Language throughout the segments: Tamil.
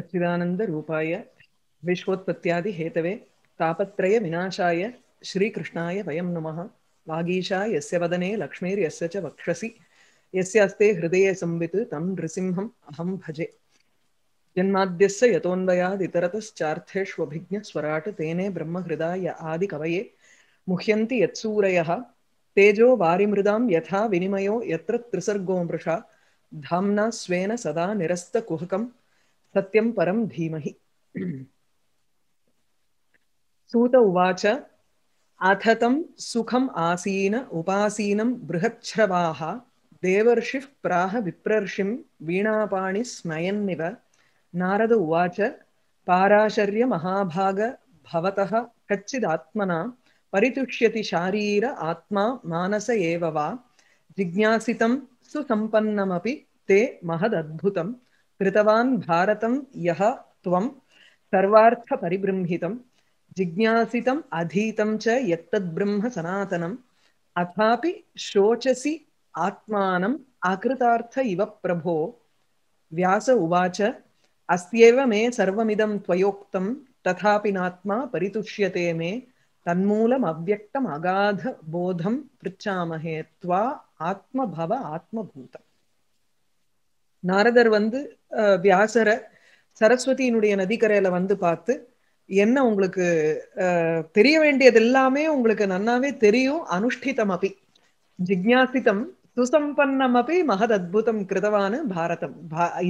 सच्चिदानंद रूपाय सच्चिदानन्दरूपाय विश्वोत्पत्त्यादिहेतवे तापत्रयविनाशाय श्रीकृष्णाय वयम नमः वागीशा यस्य वदने लक्ष्मीर्यस्य च वक्षसि यस्य हस्ते हृदय संवित तं नृसिंहम् अहं भजे जन्माद्यस्य स्वराट तेने ब्रह्महृदाय कवये मुह्यन्ति यत्सूरयः तेजो वारिमृदां यथा विनिमयो यत्र त्रिसर्गो मृषा धाम्ना स्वेन सदा निरस्तकुहकम् सत्यं परं धीमहि सूत उवाच अथ तं सुखम् आसीन उपासीनं बृहच्छ्रवाः देवर्षिः प्राह विप्रर्षिं वीणापाणि स्मयन्निव नारद उवाच पाराशर्यमहाभाग भवतः कच्चिदात्मना परितुष्यति शारीर आत्मा मानस एव वा जिज्ञासितं सुसम्पन्नमपि ते महदद्भुतं कृतवान् भारतं यः त्वं सर्वार्थपरिबृंहितं जिज्ञासितम् अधीतं च यत्तद्ब्रह्म सनातनम् अथापि शोचसि आत्मानम् आकृतार्थ इव प्रभो व्यास उवाच अस्त्येव मे सर्वमिदं त्वयोक्तं तथापि नात्मा परितुष्यते मे तन्मूलम् अव्यक्तम् अगाधबोधं पृच्छामहे त्वा आत्मभव आत्मभूतम् நாரதர் வந்து வியாசர சரஸ்வதியினுடைய நதிக்கரையில வந்து பார்த்து என்ன உங்களுக்கு தெரிய வேண்டியது எல்லாமே உங்களுக்கு நன்னாவே தெரியும் அனுஷ்டிதம் அப்படி ஜிக்யாசிதம் சுசம்பன்னம் அப்படி மகத் அத்புதம் கிருதவானு பாரதம்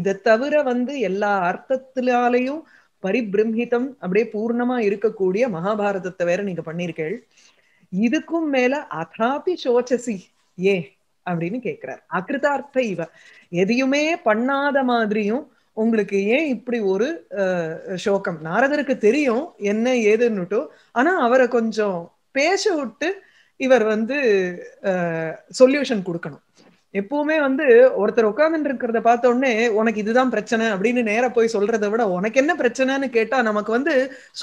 இதை தவிர வந்து எல்லா அர்த்தத்திலாலையும் பரிபிரம்ஹிதம் அப்படியே பூர்ணமா இருக்கக்கூடிய மகாபாரதத்தை வேற நீங்க பண்ணிருக்கேள் இதுக்கும் மேல அதாபி சோச்சசி ஏ அப்படின்னு கேட்கிறார் அகிருதார்த்த இவ எதையுமே பண்ணாத மாதிரியும் உங்களுக்கு ஏன் இப்படி ஒரு சோகம் நாரதருக்கு தெரியும் என்ன ஏதுன்னுட்டோ ஆனா அவரை கொஞ்சம் பேச விட்டு இவர் வந்து சொல்யூஷன் கொடுக்கணும் எப்பவுமே வந்து ஒருத்தர் உட்காந்துட்டு இருக்கிறத பார்த்த உடனே உனக்கு இதுதான் பிரச்சனை அப்படின்னு நேர போய் சொல்றதை விட உனக்கு என்ன பிரச்சனைன்னு கேட்டா நமக்கு வந்து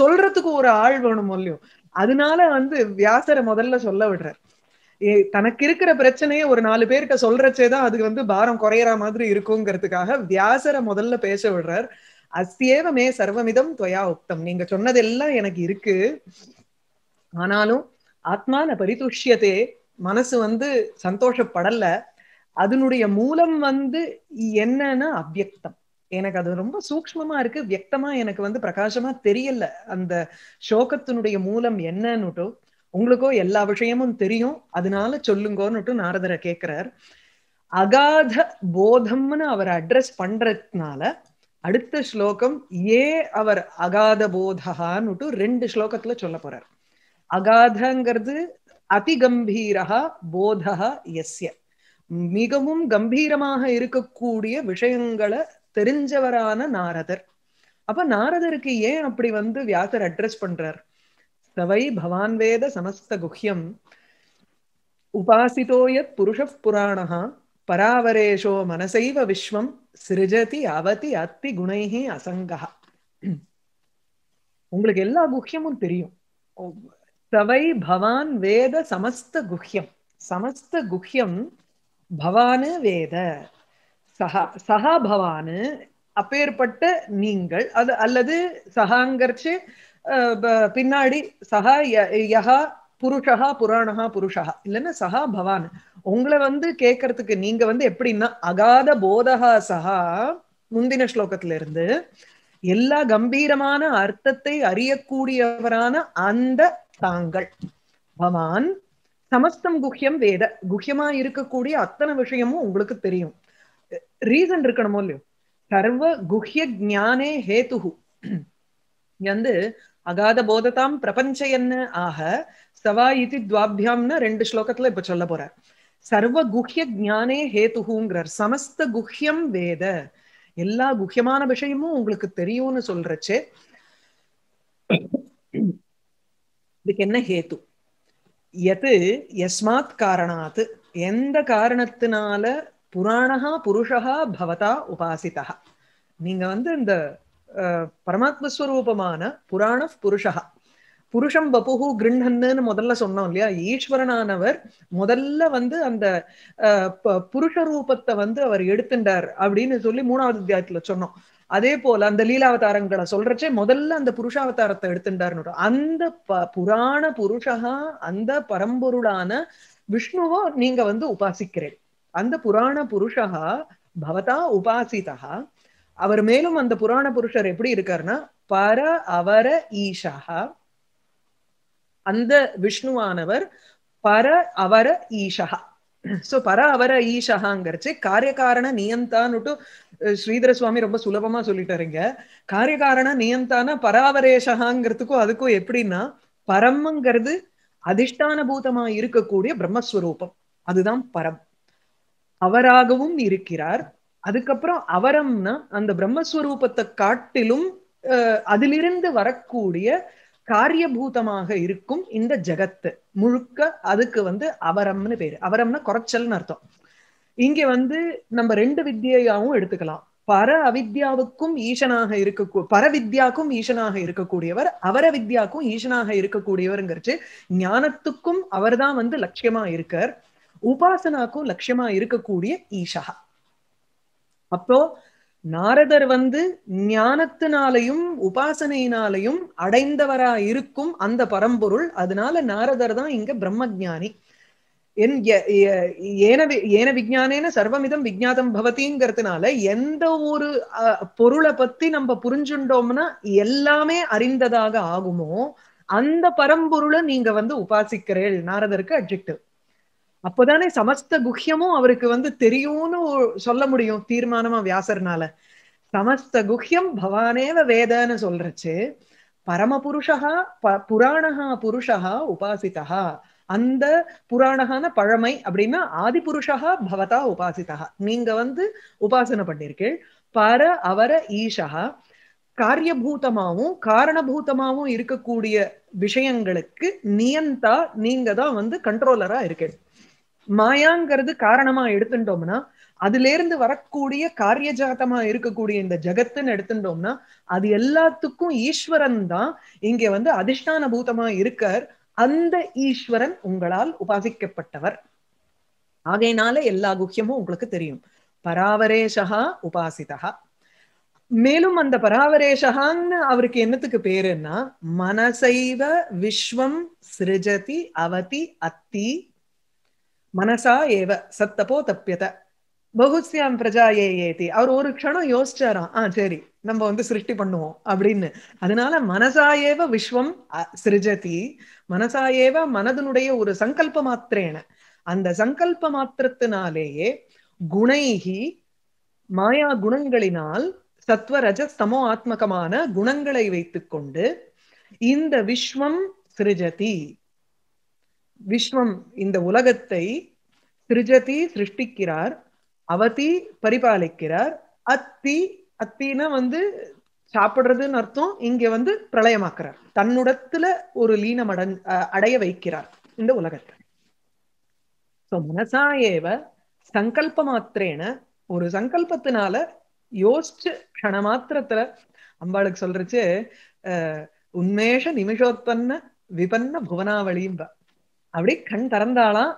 சொல்றதுக்கு ஒரு ஆள் வேணும் இல்லையும் அதனால வந்து வியாசரை முதல்ல சொல்ல விடுற தனக்கு இருக்கிற பிரச்சனையை ஒரு நாலு பேர்கிட்ட சொல்றச்சேதான் அதுக்கு வந்து பாரம் குறையற மாதிரி இருக்குங்கிறதுக்காக வியாசரை முதல்ல பேச விடுறார் அஸ்தியேவமே சர்வமிதம் துவயா உக்தம் நீங்க சொன்னதெல்லாம் எனக்கு இருக்கு ஆனாலும் ஆத்மான பரிதுஷ்யதே மனசு வந்து சந்தோஷப்படல அதனுடைய மூலம் வந்து என்னன்னா அவ்வக்தம் எனக்கு அது ரொம்ப சூக்மமா இருக்கு வியக்தமா எனக்கு வந்து பிரகாசமா தெரியல அந்த சோகத்தினுடைய மூலம் என்னன்னுட்டும் உங்களுக்கோ எல்லா விஷயமும் தெரியும் அதனால சொல்லுங்கன்னுட்டு நாரதரை கேட்கிறார் அகாத போதம்னு அவர் அட்ரஸ் பண்றதுனால அடுத்த ஸ்லோகம் ஏ அவர் அகாத போதகான்னுட்டு ரெண்டு ஸ்லோகத்துல சொல்ல போறார் அகாதங்கிறது அதிகம்பீரா போதா எஸ்ய மிகவும் கம்பீரமாக இருக்கக்கூடிய விஷயங்களை தெரிஞ்சவரான நாரதர் அப்ப நாரதருக்கு ஏன் அப்படி வந்து வியாசர் அட்ரஸ் பண்றார் சவை பவான் வேத சமஸ்த समस्तगुह्यम् उपासितो புருஷ पुरुषः பராவரேஷோ மனசைவ मनसैव विश्वं சிருஜதி அவதி அத்தி குணைஹி அசங்கா உங்களுக்கு எல்லா குஹ்யமும் தெரியும் சவை பவான் வேத சமஸ்த குஹ்யம் சமஸ்த குஹ்யம் பவானு வேத சஹா சஹா பவானு அப்பேற்பட்ட நீங்கள் அது அல்லது சஹாங்கர்ச்சு பின்னாடி சஹா யஹா புருஷகா புராணகா புருஷகா இல்லைன்னா சஹா பவான் உங்களை வந்து கேட்கறதுக்கு நீங்க வந்து எப்படின்னா அகாத போதகா சஹா முந்தின ஸ்லோகத்துல இருந்து எல்லா கம்பீரமான அர்த்தத்தை அறியக்கூடியவரான அந்த தாங்கள் பவான் சமஸ்தம் குஹ்யம் வேத குஹ்யமா இருக்கக்கூடிய அத்தனை விஷயமும் உங்களுக்கு தெரியும் ரீசன் இருக்கணுமோ இல்லையோ சர்வ குஹ்ய ஜானே ஹேத்து வந்து அகாத போததாம் பிரபஞ்சயன்னு ஆக சவா இது துவாபியாம்னு ரெண்டு ஸ்லோகத்துல இப்ப சொல்ல போற சர்வ குஹ்ய ஜானே ஹேதுகுங்கிறார் சமஸ்த குஹ்யம் வேத எல்லா குஹ்யமான விஷயமும் உங்களுக்கு தெரியும்னு சொல்றச்சு இதுக்கு என்ன ஹேத்து எது எஸ்மாத் காரணாத்து எந்த காரணத்தினால புராணா புருஷா பவதா உபாசிதா நீங்க வந்து இந்த பரமாத்மஸ்வரூபமான புராண புருஷா புருஷம் பபுகு கிருண்ணன்னு முதல்ல சொன்னோம் இல்லையா ஈஸ்வரனானவர் முதல்ல வந்து அந்த புருஷ ரூபத்தை வந்து அவர் எடுத்துட்டார் அப்படின்னு சொல்லி மூணாவது அத்தியாயத்துல சொன்னோம் அதே போல அந்த லீலாவதாரங்களை சொல்றச்சே முதல்ல அந்த புருஷாவதாரத்தை எடுத்துட்டார்னு அந்த ப புராண புருஷகா அந்த பரம்பொருளான விஷ்ணுவோ நீங்க வந்து உபாசிக்கிறேன் அந்த புராண புருஷகா பவதா உபாசிதா அவர் மேலும் அந்த புராண புருஷர் எப்படி இருக்காருன்னா பர அவர ஈஷா அந்த விஷ்ணுவானவர் பர அவர ஈஷா சோ பர அவர ஈஷகாங்கிறச்சு காரியகாரண நியந்தான்னுட்டு ஸ்ரீதர சுவாமி ரொம்ப சுலபமா சொல்லிட்டாருங்க காரியகாரண நியந்தான பராவரேஷகாங்கிறதுக்கும் அதுக்கும் எப்படின்னா பரம்ங்கிறது அதிஷ்டான பூதமா இருக்கக்கூடிய பிரம்மஸ்வரூபம் அதுதான் பரம் அவராகவும் இருக்கிறார் அதுக்கப்புறம் அவரம்னா அந்த பிரம்மஸ்வரூபத்தை காட்டிலும் அதிலிருந்து வரக்கூடிய காரியபூதமாக இருக்கும் இந்த ஜகத்து முழுக்க அதுக்கு வந்து அவரம்னு பேரு அவரம்னா குறைச்சல்னு அர்த்தம் இங்க வந்து நம்ம ரெண்டு வித்தியாவும் எடுத்துக்கலாம் பர அவித்யாவுக்கும் ஈசனாக இருக்க பரவித்யாக்கும் ஈசனாக இருக்கக்கூடியவர் அவர வித்யாக்கும் ஈசனாக இருக்கக்கூடியவர்ங்கிறச்சு ஞானத்துக்கும் அவர்தான் வந்து லட்சியமா இருக்கார் உபாசனாக்கும் லட்சியமா இருக்கக்கூடிய ஈஷகா அப்போ நாரதர் வந்து ஞானத்தினாலையும் உபாசனையினாலையும் அடைந்தவரா இருக்கும் அந்த பரம்பொருள் அதனால நாரதர் தான் இங்க பிரம்மஜானி என் ஏன ஏன விஜானேன சர்வமிதம் விஜாதம் பவதிங்கிறதுனால எந்த ஒரு பொருளை பத்தி நம்ம புரிஞ்சுட்டோம்னா எல்லாமே அறிந்ததாக ஆகுமோ அந்த பரம்பொருளை நீங்க வந்து உபாசிக்கிறேள் நாரதருக்கு அட்ஜெக்டிவ் அப்பதானே சமஸ்த குஹ்யமும் அவருக்கு வந்து தெரியும்னு சொல்ல முடியும் தீர்மானமா வியாசர்னால சமஸ்த குஹ்யம் பவானேவ வேதன்னு சொல்றச்சு பரமபுருஷா ப புராணஹா புருஷா உபாசிதா அந்த புராணகான பழமை அப்படின்னா ஆதி புருஷா பவதா உபாசிதா நீங்க வந்து உபாசனை பண்ணிருக்கீள் பர அவர ஈஷா காரியபூதமாவும் காரணபூதமாவும் இருக்கக்கூடிய விஷயங்களுக்கு நியந்தா நீங்க தான் வந்து கண்ட்ரோலரா இருக்கீள் மாயாங்கிறது காரணமா எடுத்துட்டோம்னா அதுல இருந்து வரக்கூடிய காரியஜாதமா இருக்கக்கூடிய இந்த ஜகத்துன்னு எடுத்துட்டோம்னா அது எல்லாத்துக்கும் ஈஸ்வரன் தான் இங்க வந்து அதிஷ்டான பூதமா இருக்கார் அந்த ஈஸ்வரன் உங்களால் உபாசிக்கப்பட்டவர் ஆகையினால எல்லா குக்கியமும் உங்களுக்கு தெரியும் பராவரேஷகா உபாசிதா மேலும் அந்த பராவரேஷகான்னு அவருக்கு என்னத்துக்கு பேருன்னா மனசைவ விஸ்வம் சிருஜதி அவதி அத்தி மனசா ஏவ சத்தப்போ தப்பியத பகுசியாம் பிரஜா ஏ ஏத்தி அவர் ஒரு க்ஷணம் யோசிச்சாராம் ஆ சரி நம்ம வந்து சிருஷ்டி பண்ணுவோம் அப்படின்னு அதனால மனசாயேவ விஸ்வம் சிருஜதி மனசாயேவ மனதனுடைய ஒரு சங்கல்ப மாத்திரேன அந்த சங்கல்ப மாத்திரத்தினாலேயே குணைகி மாயா குணங்களினால் சத்வரஜ சமோ ஆத்மகமான குணங்களை வைத்துக்கொண்டு இந்த விஸ்வம் சிருஜதி விஸ்வம் இந்த உலகத்தை சிருஜதி சிருஷ்டிக்கிறார் அவதி பரிபாலிக்கிறார் அத்தி அத்தினா வந்து சாப்பிடுறதுன்னு அர்த்தம் இங்க வந்து பிரளயமாக்குறார் தன்னுடத்துல ஒரு லீனம் அட அடைய வைக்கிறார் இந்த உலகத்தை சோ மனசா ஏவ சங்கல்ப மாத்திரேன ஒரு சங்கல்பத்தினால யோசிச்சு க்ஷண மாத்திரத்துல அம்பாளுக்கு சொல்றச்சு உன்மேஷ நிமிஷோத்தன்ன விபன்ன புவனாவளியும் அப்படி கண் திறந்தாலாம்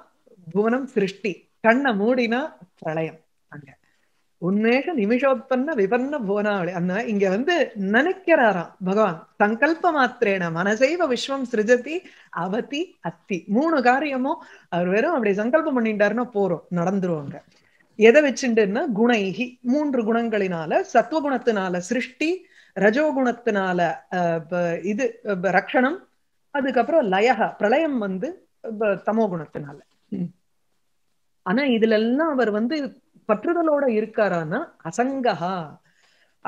புவனம் சிருஷ்டி கண்ணை மூடினா பிரளயம் அங்க உன்மேஷ நிமிஷோத்பன்ன விபன்ன புவனாவளி அந்த இங்க வந்து நினைக்கிறாராம் பகவான் சங்கல்ப மாத்திரேன மனசைவ விஸ்வம் சிருஜதி அவதி அத்தி மூணு காரியமும் அவர் வெறும் அப்படி சங்கல்பம் பண்ணிட்டாருன்னா போறோம் நடந்துருவாங்க எதை வச்சுட்டுன்னா குணைகி மூன்று குணங்களினால சத்துவகுணத்தினால சிருஷ்டி ரஜோகுணத்தினால இது ரக்ஷணம் அதுக்கப்புறம் லயகா பிரளயம் வந்து தமோ குணத்தினால ஆனா இதுல எல்லாம் அவர் வந்து பற்றுதலோட இருக்காரான்னா அசங்கஹா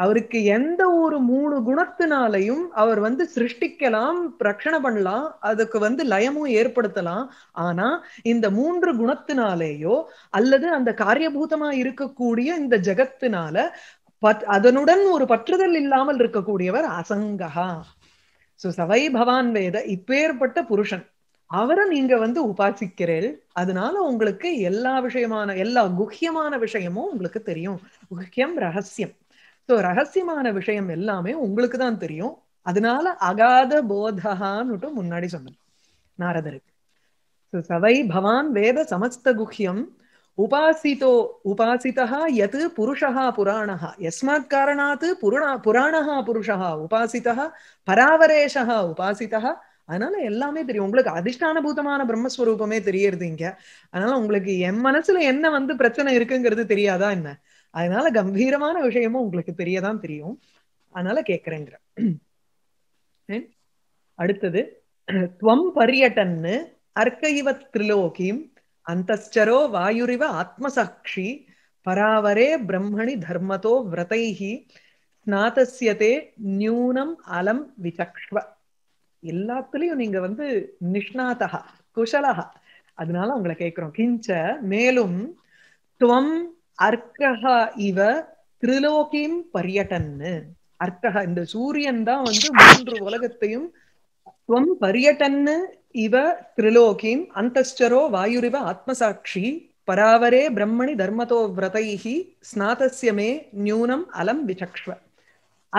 அவருக்கு எந்த ஒரு மூணு குணத்தினாலையும் அவர் வந்து சிருஷ்டிக்கலாம் பிரச்சனை பண்ணலாம் அதுக்கு வந்து லயமும் ஏற்படுத்தலாம் ஆனா இந்த மூன்று குணத்தினாலேயோ அல்லது அந்த காரியபூதமா இருக்கக்கூடிய இந்த ஜகத்தினால பத் அதனுடன் ஒரு பற்றுதல் இல்லாமல் இருக்கக்கூடியவர் அசங்கஹா சோ சவை பவான் வேத இப்பேற்பட்ட புருஷன் அவரை நீங்க வந்து உபாசிக்கிறீர்கள் அதனால உங்களுக்கு எல்லா விஷயமான எல்லா குஹியமான விஷயமும் உங்களுக்கு தெரியும் குஹியம் ரகசியம் சோ ரகசியமான விஷயம் எல்லாமே உங்களுக்கு தான் தெரியும் அதனால அகாத போதகான்னுட்டு முன்னாடி சொன்னேன் நாரதருக்கு சவை பவான் வேத சமஸ்த குஹ்யம் உபாசிதோ உபாசிதா யத் புருஷா புராணா எஸ்மாத் காரணாத் புருணா புராணா புருஷா உபாசிதா பராவரேஷா உபாசிதா அதனால எல்லாமே தெரியும் உங்களுக்கு அதிஷ்டான பூதமான பிரம்மஸ்வரூபமே தெரியறது இங்க அதனால உங்களுக்கு என் மனசுல என்ன வந்து பிரச்சனை இருக்குங்கிறது தெரியாதா என்ன அதனால கம்பீரமான விஷயமும் உங்களுக்கு தெரியதான் தெரியும் அதனால கேக்குறேங்கிற அடுத்தது துவம் பரியட்டன்னு அர்க்கைவ திரிலோகிம் அந்தஸ்டரோ வாயுரிவ ஆத்மசாட்சி பராவரே பிரம்மணி தர்மதோ விரதைஹி ஸ்நாதஸ்யதே நியூனம் அலம் விசக்ஷ்வ எல்லாத்துலயும் நீங்க வந்து நிஷ்ணாதகா குஷலகா அதனால உங்களை கேட்கிறோம் கிஞ்ச மேலும் துவம் அர்க்கஹா இவ திரிலோகியும் பரியட்டன்னு அர்க்கஹா இந்த சூரியன் தான் வந்து மூன்று உலகத்தையும் துவம் பரியட்டன்னு இவ திரிலோகிம் அந்தஸ்டரோ வாயுரிவ ஆத்மசாட்சி பராவரே பிரம்மணி தர்மதோ விரதைஹி ஸ்நாதசியமே நியூனம் அலம் விசக்ஷ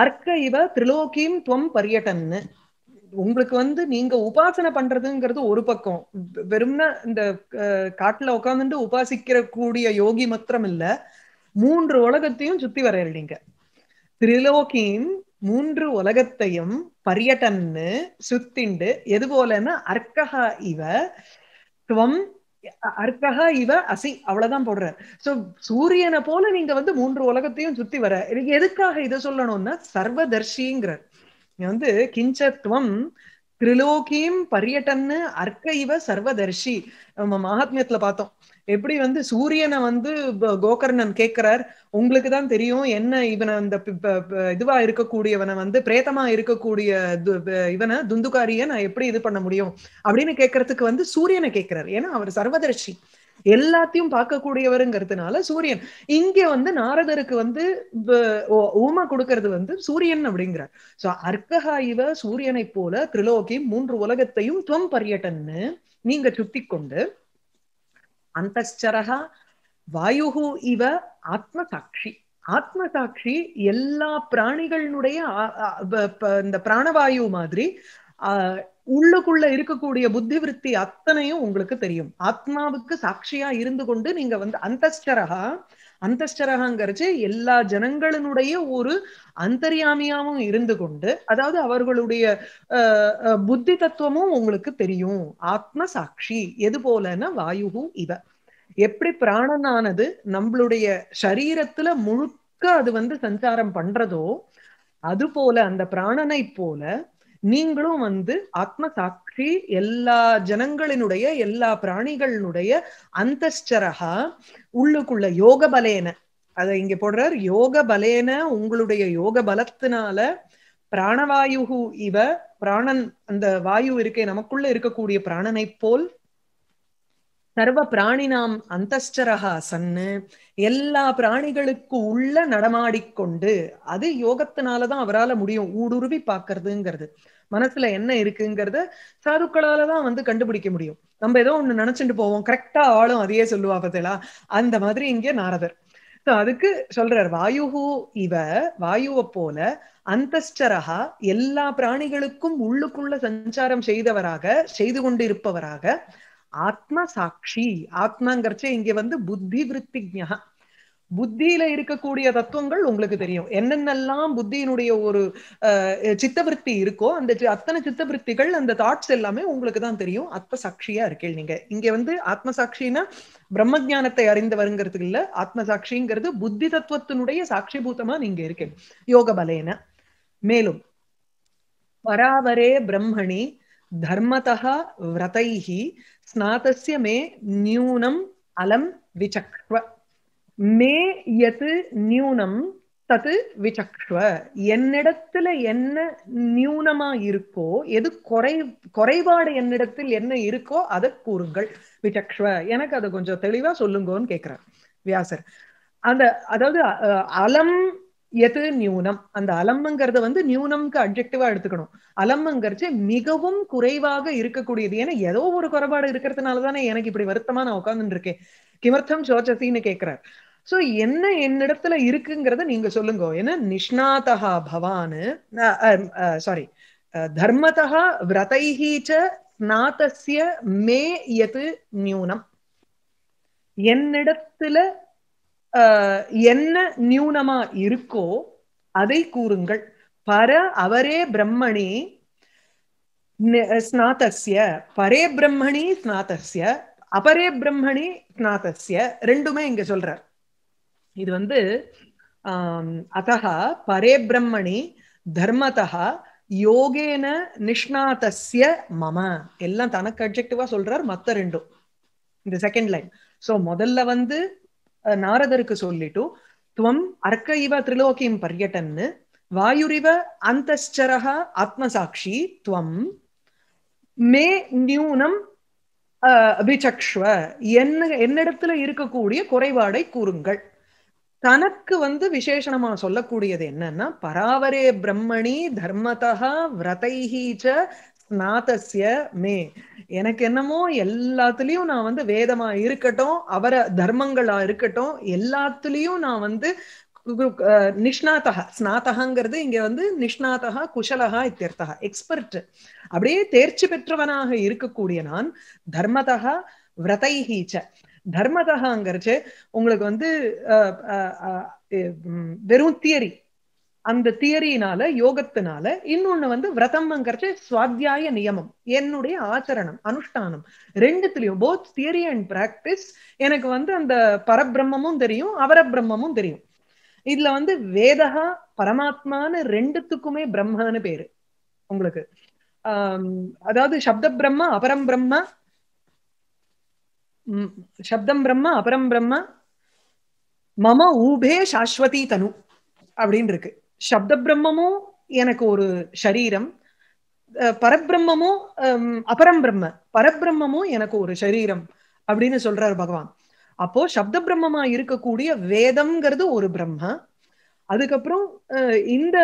அர்க்க இவ திரிலோகிம் துவம் பரியட்டன்னு உங்களுக்கு வந்து நீங்க உபாசனை பண்றதுங்கிறது ஒரு பக்கம் வெறும்னா இந்த காட்டுல உட்காந்துட்டு உபாசிக்கிற கூடிய யோகி மாத்திரம் இல்ல மூன்று உலகத்தையும் சுத்தி வரையறீங்க திரிலோகியின் மூன்று உலகத்தையும் பரியட்டன்னு சுத்திண்டு எது போலன்னா அர்க்கஹா இவ துவம் அர்க்கஹா இவ அசி அவ்வளவுதான் போடுற சோ சூரியனை போல நீங்க வந்து மூன்று உலகத்தையும் சுத்தி வர எதுக்காக இதை சொல்லணும்னா சர்வதர்ஷிங்கிற இங்க வந்து கிஞ்சத்துவம் திரிலோகியம் பரியட்டன்னு அர்க்க இவ சர்வதர்ஷி நம்ம மகாத்மியத்துல பார்த்தோம் எப்படி வந்து சூரியனை வந்து கோகர்ணன் கேட்கிறார் உங்களுக்கு தான் தெரியும் என்ன இவனை அந்த இதுவா இருக்கக்கூடியவனை வந்து பிரேதமா இருக்கக்கூடிய இவனை துந்துகாரிய நான் எப்படி இது பண்ண முடியும் அப்படின்னு கேட்கறதுக்கு வந்து சூரியனை கேட்கிறார் ஏன்னா அவர் சர்வதர்ஷி எல்லாத்தையும் பார்க்கக்கூடியவருங்கிறதுனால சூரியன் இங்க வந்து நாரதருக்கு வந்து ஊமா கொடுக்கறது வந்து சூரியன் அப்படிங்கிறார் சோ அர்க்கஹா இவ சூரியனை போல திரிலோகி மூன்று உலகத்தையும் துவம் பரியட்டன்னு நீங்க சுத்தி கொண்டு அந்தரகா வாயுகு இவ ஆத்ம சாட்சி ஆத்ம சாட்சி எல்லா பிராணிகளினுடைய இந்த பிராணவாயு மாதிரி உள்ளுக்குள்ள இருக்கக்கூடிய புத்தி விருத்தி அத்தனையும் உங்களுக்கு தெரியும் ஆத்மாவுக்கு சாட்சியா இருந்து கொண்டு நீங்க வந்து அந்தஸ்டரகா அந்தஸ்டரகாங்கிறது எல்லா ஜனங்களினுடைய ஒரு அந்தரியாமியாவும் இருந்து கொண்டு அதாவது அவர்களுடைய புத்தி தத்துவமும் உங்களுக்கு தெரியும் ஆத்ம சாட்சி எது போலன்னா வாயுகு இவ எப்படி பிராணனானது நம்மளுடைய சரீரத்துல முழுக்க அது வந்து சஞ்சாரம் பண்றதோ அது போல அந்த பிராணனை போல நீங்களும் வந்து ஆத்ம சாட்சி எல்லா ஜனங்களினுடைய எல்லா பிராணிகளினுடைய அந்தஸ்டரகா உள்ளுக்குள்ள யோக பலேன அதை இங்க போடுறார் யோக பலேன உங்களுடைய யோக பலத்தினால பிராணவாயு இவ பிராணன் அந்த வாயு இருக்கே நமக்குள்ள இருக்கக்கூடிய பிராணனை போல் சர்வ நாம் அந்தஸ்டரகா சன்னு எல்லா பிராணிகளுக்கு உள்ள நடமாடிக்கொண்டு அது யோகத்தினாலதான் அவரால் முடியும் ஊடுருவி பாக்குறதுங்கிறது மனசுல என்ன இருக்குங்கிறத சாருக்களாலதான் வந்து கண்டுபிடிக்க முடியும் நம்ம ஏதோ ஒண்ணு நினைச்சுட்டு போவோம் கரெக்டா ஆளும் அதையே சொல்லுவா பார்த்தீங்களா அந்த மாதிரி இங்க நாரதர் அதுக்கு சொல்றார் வாயுகு இவ வாயுவை போல அந்தஸ்டரகா எல்லா பிராணிகளுக்கும் உள்ளுக்குள்ள சஞ்சாரம் செய்தவராக செய்து கொண்டிருப்பவராக ஆத்ம சாட்சி ஆத்மாங்கிறச்சே இங்க வந்து புத்தி விருத்திஜா புத்தியில இருக்கக்கூடிய தத்துவங்கள் உங்களுக்கு தெரியும் என்னென்னலாம் புத்தியினுடைய ஒரு சித்தவருத்தி இருக்கோ அந்த அத்தனை சித்தவருத்திகள் அந்த தாட்ஸ் எல்லாமே உங்களுக்கு தான் தெரியும் ஆத்ம சாட்சியா நீங்க இங்க வந்து ஆத்ம சாட்சின்னா பிரம்ம ஜானத்தை வருங்கிறது இல்ல ஆத்ம சாட்சிங்கிறது புத்தி தத்துவத்தினுடைய சாட்சிபூத்தமா நீங்க இருக்கீங்க யோக பலேன மேலும் பராவரே பிரம்மணி தர்மதா விரதைஹி ஸ்நாதசியமே மே நியூனம் அலம் விசக்வ மே எது நியூனம் தது விசக்ஷ்வ என்னிடத்துல என்ன நியூனமா இருக்கோ எது குறை குறைபாடு என்னிடத்தில் என்ன இருக்கோ அதை கூறுங்கள் விசக்ஷ்வ எனக்கு அதை கொஞ்சம் தெளிவா சொல்லுங்கன்னு கேக்குறார் வியாசர் அந்த அதாவது அலம் எது நியூனம் அந்த அலம்ங்கிறத வந்து நியூனம்க்கு அப்ஜெக்டிவா எடுத்துக்கணும் அலம்ங்கிறச்சு மிகவும் குறைவாக இருக்கக்கூடியது ஏன்னா ஏதோ ஒரு குறைபாடு இருக்கிறதுனால தானே எனக்கு இப்படி வருத்தமா நான் உட்காந்துட்டு இருக்கேன் கிமர்த்தம் சோச்சசின்னு கேட்கிறார் சோ என்ன என்னிடத்துல இருக்குங்கிறத நீங்க சொல்லுங்க ஏன்னா நிஷ்ணாதா பவான் சாரி தர்மதா விரதைஹீச்ச நாதஸ்ய மே எது நியூனம் என்னிடத்துல என்ன நியூனமா இருக்கோ அதை கூறுங்கள் பர அவரே பிரம்மணி ஸ்நாதசிய பரே பிரம்மணி ஸ்நாதசிய அபரே பிரம்மணி ஸ்நாதசிய ரெண்டுமே இங்க சொல்றார் இது வந்து பரே பிரம்மணி தர்மதா யோகேன நிஷ்ணாதஸ்ய மம எல்லாம் தனக்கு அப்ஜெக்டிவா சொல்றார் மத்த ரெண்டும் இந்த செகண்ட் லைன் சோ முதல்ல வந்து நாரதருக்கு சொல்லிட்டு துவம் அர்க்க இவ திரிலோகியம் பரியட்டன்னு வாயுரிவ அந்த ஆத்மசாட்சி துவம் மே நியூனம் அபிச்சக்ஷ்வ என்ன என்னிடத்துல இருக்கக்கூடிய குறைபாடை கூறுங்கள் தனக்கு வந்து விசேஷணமா சொல்லக்கூடியது என்னன்னா பராவரே பிரம்மணி தர்மதா விரதைஹீச்ச ஸ்நாதஸ்ய மே எனக்கு என்னமோ எல்லாத்துலயும் நான் வந்து வேதமா இருக்கட்டும் அவர தர்மங்களா இருக்கட்டும் எல்லாத்துலயும் நான் வந்து நிஷ்ணாத்தக ஸ்நாத்தகங்கிறது இங்க வந்து நிஷ்ணாத்தக குஷலகா இத்தியர்த்தக எக்ஸ்பர்ட் அப்படியே தேர்ச்சி பெற்றவனாக இருக்கக்கூடிய நான் தர்மதா விரதைஹீச்ச தர்மதகாங்கிறச்சு உங்களுக்கு வந்து வெறும் தியரி அந்த தியரினால யோகத்தினால இன்னொன்னு வந்து விரதம்ங்கிறச்சு சுவாத்தியாய நியமம் என்னுடைய ஆச்சரணம் அனுஷ்டானம் ரெண்டுத்துலயும் போத் தியரி அண்ட் பிராக்டிஸ் எனக்கு வந்து அந்த பரபிரம்மமும் தெரியும் பிரம்மமும் தெரியும் இதுல வந்து வேதகா பரமாத்மான்னு ரெண்டுத்துக்குமே பிரம்மான்னு பேரு உங்களுக்கு அதாவது சப்த பிரம்ம அபரம் பிரம்ம சப்தம் பிரம்ம அபரம் பிரம்ம மம ஊபே சாஸ்வதி தனு அப்படின்னு இருக்கு சப்த பிரம்மமும் எனக்கு ஒரு சரீரம் பரபிரம்மமும் அபரம் பிரம்ம பரபிரம்மமும் எனக்கு ஒரு சரீரம் அப்படின்னு சொல்றாரு பகவான் அப்போ சப்த பிரம்மமா இருக்கக்கூடிய வேதம்ங்கிறது ஒரு பிரம்ம அதுக்கப்புறம் இந்த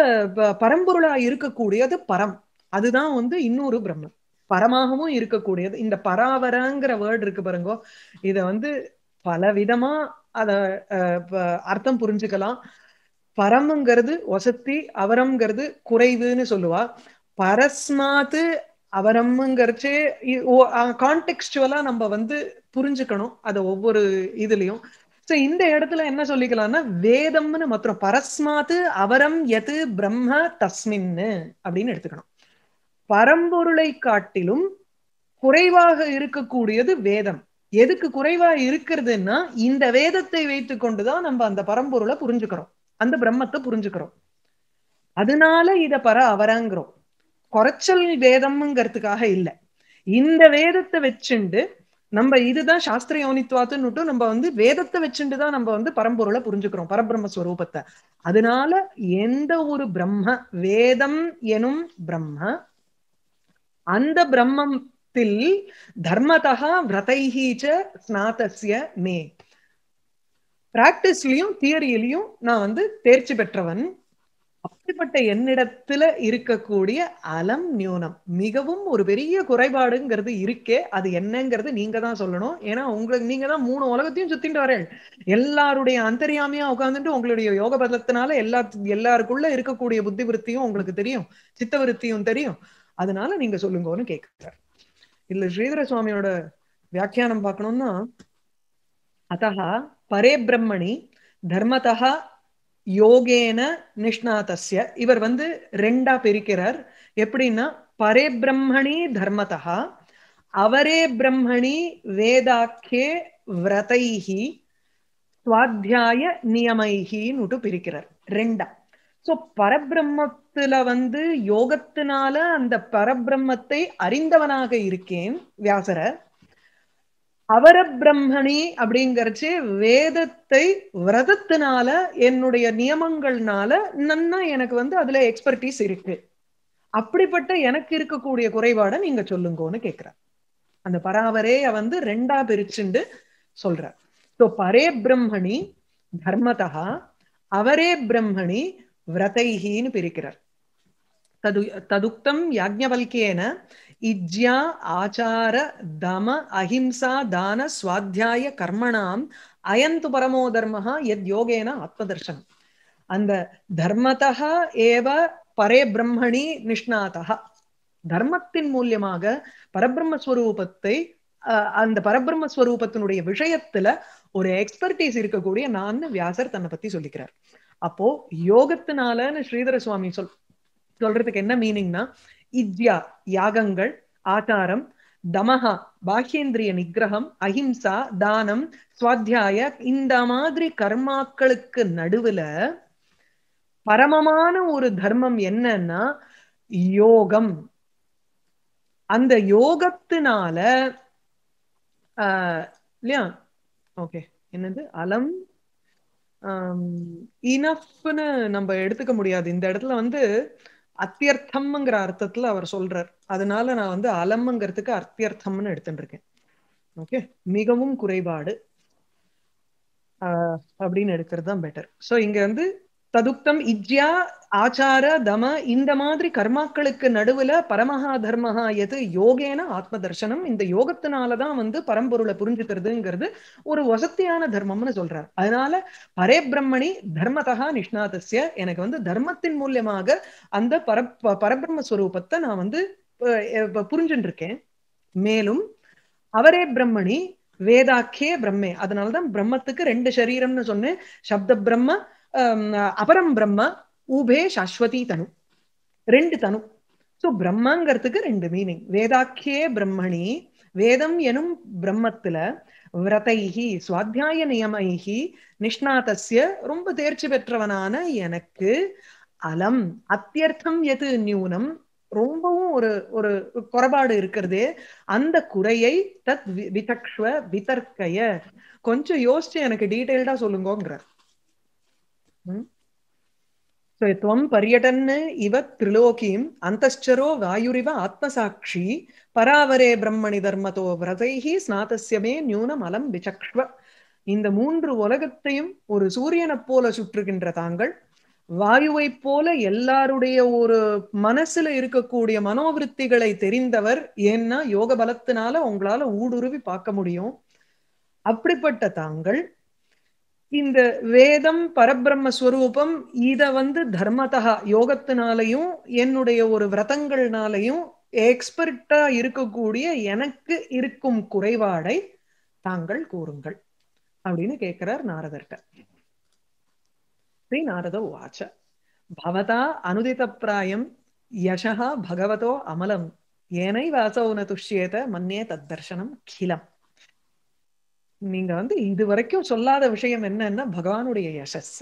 பரம்பொருளா இருக்கக்கூடியது பரம் அதுதான் வந்து இன்னொரு பிரம்மம் பரமாகவும் இருக்கக்கூடியது இந்த பராவரங்கிற வேர்டு இருக்கு பாருங்கோ இத வந்து பல விதமா அத அர்த்தம் புரிஞ்சுக்கலாம் பரம்ங்கிறது ஒசத்தி அவரம்ங்கிறது குறைவுன்னு சொல்லுவா பரஸ்மாத்து அவரம்ங்கிறச்சே கான்டெக்ஸ்டுவலா நம்ம வந்து புரிஞ்சுக்கணும் அதை ஒவ்வொரு இதுலயும் சோ இந்த இடத்துல என்ன சொல்லிக்கலாம்னா வேதம்னு மாத்திரம் பரஸ்மாத்து அவரம் எது பிரம்ம தஸ்மின்னு அப்படின்னு எடுத்துக்கணும் பரம்பொருளை காட்டிலும் குறைவாக இருக்கக்கூடியது வேதம் எதுக்கு குறைவா இருக்கிறதுன்னா இந்த வேதத்தை வைத்து கொண்டுதான் நம்ம அந்த பரம்பொருளை புரிஞ்சுக்கிறோம் அந்த பிரம்மத்தை புரிஞ்சுக்கிறோம் அதனால இத பர அவரங்குறோம் குறைச்சல் வேதம்ங்கிறதுக்காக இல்லை இந்த வேதத்தை வச்சுண்டு நம்ம இதுதான் சாஸ்திர யோனித்வாத்துன்னுட்டு நம்ம வந்து வேதத்தை வச்சுட்டுதான் நம்ம வந்து பரம்பொருளை புரிஞ்சுக்கிறோம் பரபிரம்ம ஸ்வரூபத்தை அதனால எந்த ஒரு பிரம்ம வேதம் எனும் பிரம்ம அந்த பிரம்மத்தில் தர்மதா விரதைஹி ஸ்நாதஸ்ய மே பிராக்டிஸ்லயும் தியரியிலையும் நான் வந்து தேர்ச்சி பெற்றவன் அப்படிப்பட்ட என்னிடத்துல இருக்கக்கூடிய அலம் நியூனம் மிகவும் ஒரு பெரிய குறைபாடுங்கிறது இருக்கே அது என்னங்கிறது நீங்க தான் சொல்லணும் ஏன்னா உங்களுக்கு நீங்க தான் மூணு உலகத்தையும் சுத்திட்டு வரேன் எல்லாருடைய அந்தரியாமையா உட்காந்துட்டு உங்களுடைய யோக பதத்தினால எல்லா எல்லாருக்குள்ள இருக்கக்கூடிய புத்தி விருத்தியும் உங்களுக்கு தெரியும் சித்த விருத்தியும் தெரியும் அதனால நீங்க சொல்லுங்கன்னு கேட்கிறார் இதுல ஸ்ரீதர சுவாமியோட வியாக்கியானம் பார்க்கணும்னா அத்தா பரே பிரம்மணி தர்மதா யோகேன நிஷ்ணாதஸ்ய இவர் வந்து ரெண்டா பிரிக்கிறார் எப்படின்னா பரே பிரம்மணி தர்மதா அவரே பிரம்மணி வேதாக்கே விரதைஹி சுவாத்தியாய நியமைஹின்னு பிரிக்கிறார் ரெண்டா சோ பரபிரம்மத்துல வந்து யோகத்தினால அந்த பரபிரம்மத்தை அறிந்தவனாக இருக்கேன் வியாசர அவர பிரம்மணி அப்படிங்கறச்சு வேதத்தை விரதத்தினால என்னுடைய நியமங்கள்னால நன்னா எனக்கு வந்து அதுல எக்ஸ்பர்டீஸ் இருக்கு அப்படிப்பட்ட எனக்கு இருக்கக்கூடிய குறைபாட நீங்க சொல்லுங்கன்னு கேக்குற அந்த பராவரேய வந்து ரெண்டா பிரிச்சுண்டு சொல்ற சோ பரே பிரம்மணி தர்மதா அவரே பிரம்மணி விரதைகின்னு பிரிக்கிறார் தது ததுக்தம் யாஜ்ஞவல்கேன இஜ்யா ஆச்சார தம அஹிம்சா தான சுவாத்தியாய கர்மணாம் அயந்து பரமோ தர்மஹா எத் யோகேன ஆத்மதர்ஷனம் அந்த தர்மதா ஏவ பரே பிரம்மணி நிஷ்ணாதா தர்மத்தின் மூலியமாக பரபிரம்மஸ்வரூபத்தை அந்த பரபிரம்மஸ்வரூபத்தினுடைய விஷயத்துல ஒரு எக்ஸ்பர்டீஸ் இருக்கக்கூடிய நான் வியாசர் தன்னை பத்தி சொல்லிக்கிறார் அப்போ யோகத்தினாலன்னு ஸ்ரீதர சுவாமி சொல் சொல்றதுக்கு என்ன மீனிங்னா இத்யா யாகங்கள் ஆச்சாரம் தமஹா பாஹ்யேந்திரிய நிகிரகம் அஹிம்சா தானம் சுவாத்தியாய இந்த மாதிரி கர்மாக்களுக்கு நடுவுல பரமமான ஒரு தர்மம் என்னன்னா யோகம் அந்த யோகத்தினால ஆஹ் இல்லையா ஓகே என்னது அலம் இனஃப்னு நம்ம எடுத்துக்க முடியாது இந்த இடத்துல வந்து அத்தியர்த்தம்ங்கிற அர்த்தத்துல அவர் சொல்றார் அதனால நான் வந்து அலம்ங்கிறதுக்கு அத்தியர்த்தம்னு எடுத்துட்டு இருக்கேன் ஓகே மிகவும் குறைபாடு அப்படின்னு எடுக்கிறது தான் பெட்டர் ஸோ இங்க வந்து ததுக்தம் இஜ்யா ஆச்சார தம இந்த மாதிரி கர்மாக்களுக்கு நடுவுல பரமஹா தர்மஹா எது யோகேன ஆத்ம தர்சனம் இந்த யோகத்தினாலதான் வந்து பரம்பொருளை புரிஞ்சுக்கிறதுங்கிறது ஒரு வசத்தியான தர்மம்னு சொல்றார் அதனால பரே பிரம்மணி தர்மதா நிஷ்ணாதசிய எனக்கு வந்து தர்மத்தின் மூலியமாக அந்த பர பரபிரம்ம ஸ்வரூபத்தை நான் வந்து புரிஞ்சுட்டு இருக்கேன் மேலும் அவரே பிரம்மணி வேதாக்கிய பிரம்மே அதனாலதான் பிரம்மத்துக்கு ரெண்டு சரீரம்னு சொன்னேன் சப்த பிரம்ம அபரம் பிரம்ம ஊபே சாஸ்வதி தனு ரெண்டு தனு ஸோ பிரம்மங்கிறதுக்கு ரெண்டு மீனிங் வேதாக்கியே பிரம்மணி வேதம் எனும் பிரம்மத்துல விரதைகி சுவாத்தியாய நியமைகி நிஷ்ணாத்திய ரொம்ப தேர்ச்சி பெற்றவனான எனக்கு அலம் அத்தியர்த்தம் எது நியூனம் ரொம்பவும் ஒரு ஒரு குறைபாடு இருக்கிறது அந்த குறையை தத் விதக்ஷ்வ விதர்க்கைய கொஞ்சம் யோசிச்சு எனக்கு டீட்டெயில்டா சொல்லுங்கிறார் त्वं पर्यटन् इव त्रिलोकीम् अन्तश्चरो वायुरिव आत्मसाक्षी परावरे ब्रह्मणि धर्मतो व्रतैः स्नातस्य मे न्यूनमलं विचक्ष्व இந்த மூன்று உலகத்தையும் ஒரு சூரியனைப் போல சுற்றுகின்ற தாங்கள் வாயுவைப் போல எல்லாருடைய ஒரு மனசுல இருக்கக்கூடிய மனோவிருத்திகளை தெரிந்தவர் ஏன்னா யோக பலத்தினால உங்களால ஊடுருவி பார்க்க முடியும் அப்படிப்பட்ட தாங்கள் இந்த வேதம் பரபிரம்ம ஸ்வரூபம் இத வந்து தர்மதா யோகத்தினாலையும் என்னுடைய ஒரு விரதங்கள்னாலையும் எக்ஸ்பர்ட்டா இருக்கக்கூடிய எனக்கு இருக்கும் குறைபாடை தாங்கள் கூறுங்கள் அப்படின்னு கேட்கிறார் நாரதர்கிட்ட ஸ்ரீ நாரத வாச்ச பவதா அனுதித பிராயம் யசகா பகவதோ அமலம் ஏனை வாசோ ந துஷ்யேத மன்னே தர்சனம் கிலம் நீங்க வந்து இது வரைக்கும் சொல்லாத விஷயம் என்னன்னா பகவானுடைய யசஸ்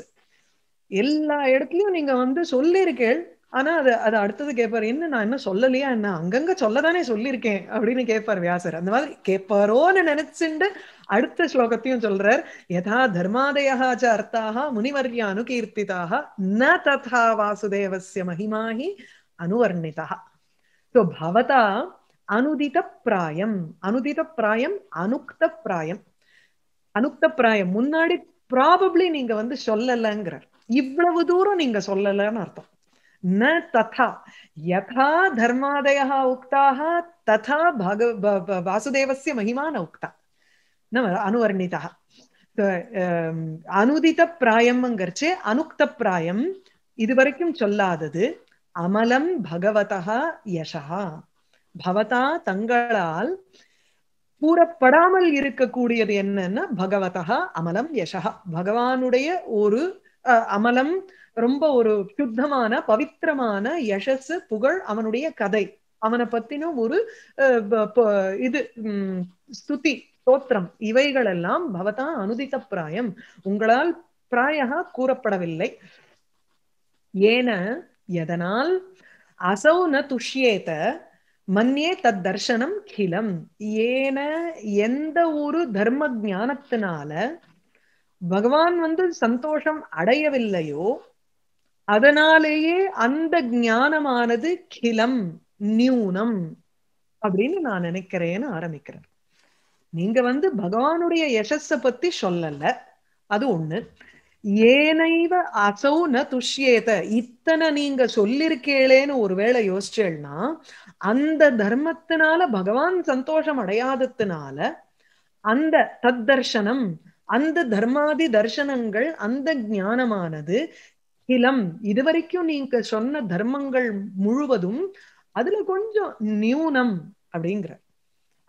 எல்லா இடத்துலயும் நீங்க வந்து சொல்லியிருக்கேள் ஆனா அது அது அடுத்தது கேட்பார் என்ன நான் என்ன சொல்லலையா என்ன அங்கங்க சொல்லதானே சொல்லியிருக்கேன் அப்படின்னு கேட்பார் வியாசர் அந்த மாதிரி கேட்பாரோன்னு நினைச்சுண்டு அடுத்த ஸ்லோகத்தையும் சொல்றார் யதா தர்மாதயாச்ச அர்த்தாக முனிவர்ய அனுகீர்த்திதாக ந ததா வாசுதேவசிய மகிமாஹி அனுவர்ணிதா சோ பவதா அனுதித பிராயம் அனுதித பிராயம் அனுக்த பிராயம் அனுக்த பிராயம் முன்னாடி ப்ராபப்ளி நீங்க வந்து சொல்லலைங்கிற இவ்வளவு தூரம் நீங்க சொல்லலன்னு அர்த்தம் ந ததா யதா தர்மாதயா உக்தாக ததா பாக வாசுதேவசிய மகிமான உக்தா நம்ம அனுவர்ணிதா அனுதித பிராயம்ங்கிறச்சு அனுக்த பிராயம் இதுவரைக்கும் சொல்லாதது அமலம் பகவதா யசா பவதா தங்களால் கூறப்படாமல் இருக்கக்கூடியது என்னன்னா பகவதா அமலம் யசகா பகவானுடைய ஒரு அமலம் ரொம்ப ஒரு சுத்தமான பவித்திரமான யசஸ் புகழ் அவனுடைய கதை அவனை பத்தினும் ஒரு இது ஸ்துதி ஸ்தோத்திரம் இவைகளெல்லாம் பவதா அனுதித்த பிராயம் உங்களால் பிராயா கூறப்படவில்லை ஏன எதனால் அசௌ ந துஷ்யேத மன்னியே தத் தர்சனம் கிலம் ஏன எந்த ஒரு தர்ம ஞானத்தினால பகவான் வந்து சந்தோஷம் அடையவில்லையோ அதனாலேயே அந்த ஞானமானது கிலம் நியூனம் அப்படின்னு நான் நினைக்கிறேன்னு ஆரம்பிக்கிறேன் நீங்க வந்து பகவானுடைய யசஸ பத்தி சொல்லல அது ஒண்ணு ஏனைவ அசௌ ந துஷ்யேத இத்தனை நீங்க சொல்லிருக்கேளேன்னு ஒருவேளை யோசிச்சேன்னா அந்த தர்மத்தினால பகவான் சந்தோஷம் அடையாததுனால அந்த தத்தர்ஷனம் அந்த தர்மாதி தர்சனங்கள் அந்த ஞானமானது கிலம் இதுவரைக்கும் நீங்க சொன்ன தர்மங்கள் முழுவதும் அதுல கொஞ்சம் நியூனம் அப்படிங்கிற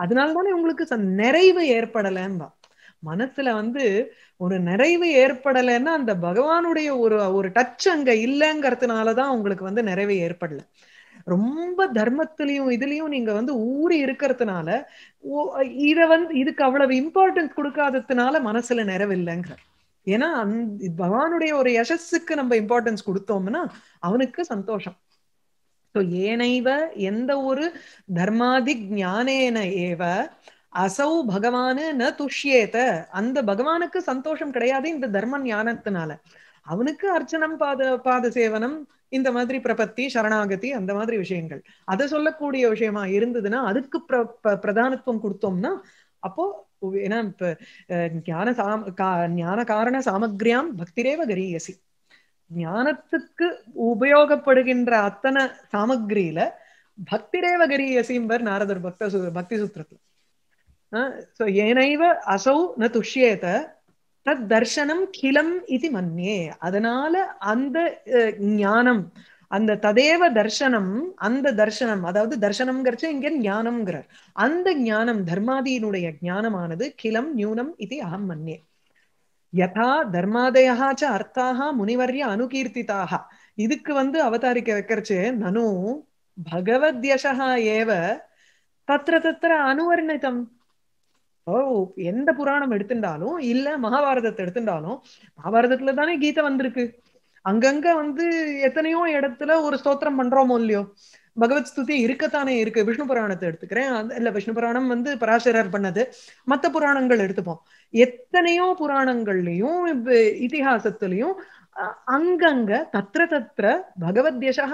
அதனால தானே உங்களுக்கு நிறைவு ஏற்படலன்பா மனசுல வந்து ஒரு நிறைவு ஏற்படலைன்னா அந்த பகவானுடைய ஒரு ஒரு டச் அங்க இல்லைங்கிறதுனாலதான் உங்களுக்கு வந்து நிறைவு ஏற்படல ரொம்ப தர்மத்திலையும் இதுலயும் நீங்க வந்து ஊறி இருக்கிறதுனால இத வந்து இதுக்கு அவ்வளவு இம்பார்ட்டன்ஸ் கொடுக்காததுனால மனசுல நிறைவு இல்லைங்கிற ஏன்னா அந் பகவானுடைய ஒரு யசஸ்ஸுக்கு நம்ம இம்பார்ட்டன்ஸ் கொடுத்தோம்னா அவனுக்கு சந்தோஷம் ஏனைவ எந்த ஒரு தர்மாதி ஞானேன ஏவ அசௌ பகவானு ந துஷ்யேத அந்த பகவானுக்கு சந்தோஷம் கிடையாது இந்த தர்ம ஞானத்தினால அவனுக்கு அர்ச்சனம் பாத பாத சேவனம் இந்த மாதிரி பிரபத்தி சரணாகதி அந்த மாதிரி விஷயங்கள் அதை சொல்லக்கூடிய விஷயமா இருந்ததுன்னா அதுக்கு பிர பிரதானத்துவம் கொடுத்தோம்னா அப்போ ஏன்னா இப்ப ஞான சாம கா ஞான காரண சாமக்ரியாம் பக்திரேவ கரியசி ஞானத்துக்கு உபயோகப்படுகின்ற அத்தனை சாமக்ரியில பக்திரேவ கரியசிம்பர் நாரதர் பக்த பக்தி சூத்திரத்துல ஏனைவ அசௌ ந न துஷ்யேத தத் தர்சனம் கிளம் இது மன்யே அதனால அந்த ஞானம் அந்த ததேவ தர்சனம் அந்த தர்சனம் அதாவது தர்சனம்ங்கிறச்ச இங்க ஞானம்ங்கிறார் அந்த ஞானம் தர்மாதியினுடைய ஞானமானது கிளம் நியூனம் இது அகம் மன்யே யதா தர்மாதயா ச அர்த்தாக முனிவர்ய அனுகீர்த்திதாக இதுக்கு வந்து அவதாரிக்க வைக்கிறச்சு நனு பகவத்யசா ஏவ தத்திர தத்திர அனுவர்ணிதம் எந்த புராணம் எடுத்துட்டாலும் இல்ல மகாபாரதத்தை எடுத்துட்டாலும் மகாபாரதத்துல தானே கீதை வந்திருக்கு அங்கங்க வந்து எத்தனையோ இடத்துல ஒரு ஸ்தோத்திரம் பண்றோமோ இல்லையோ பகவத் ஸ்துதி இருக்கத்தானே இருக்கு விஷ்ணு புராணத்தை எடுத்துக்கிறேன் இல்ல விஷ்ணு புராணம் வந்து பராசரர் பண்ணது மத்த புராணங்கள் எடுத்துப்போம் எத்தனையோ புராணங்கள்லயும் இத்திஹாசத்திலையும் அங்கங்க தத்திர தத்திர பகவத் தேசா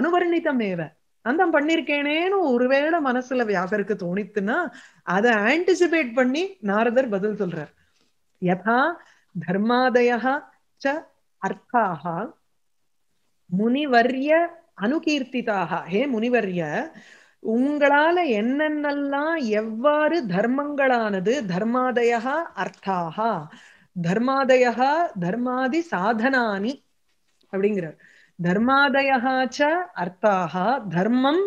அனுவர்ணிதமேவ அந்த பண்ணிருக்கேனேன்னு ஒருவேளை மனசுல வியாசருக்கு தோணித்துன்னா அதை ஆன்டிசிபேட் பண்ணி நாரதர் பதில் சொல்றார் யதா தர்மாதயா ச அர்த்தாக முனிவர்ய அனுகீர்த்திதாக ஹே முனிவர்ய உங்களால என்னென்னலாம் எவ்வாறு தர்மங்களானது தர்மாதயா அர்த்தாக தர்மாதயா தர்மாதி சாதனானி அப்படிங்கிறார் தர்மாதயாச்ச அர்த்தாக தர்மம்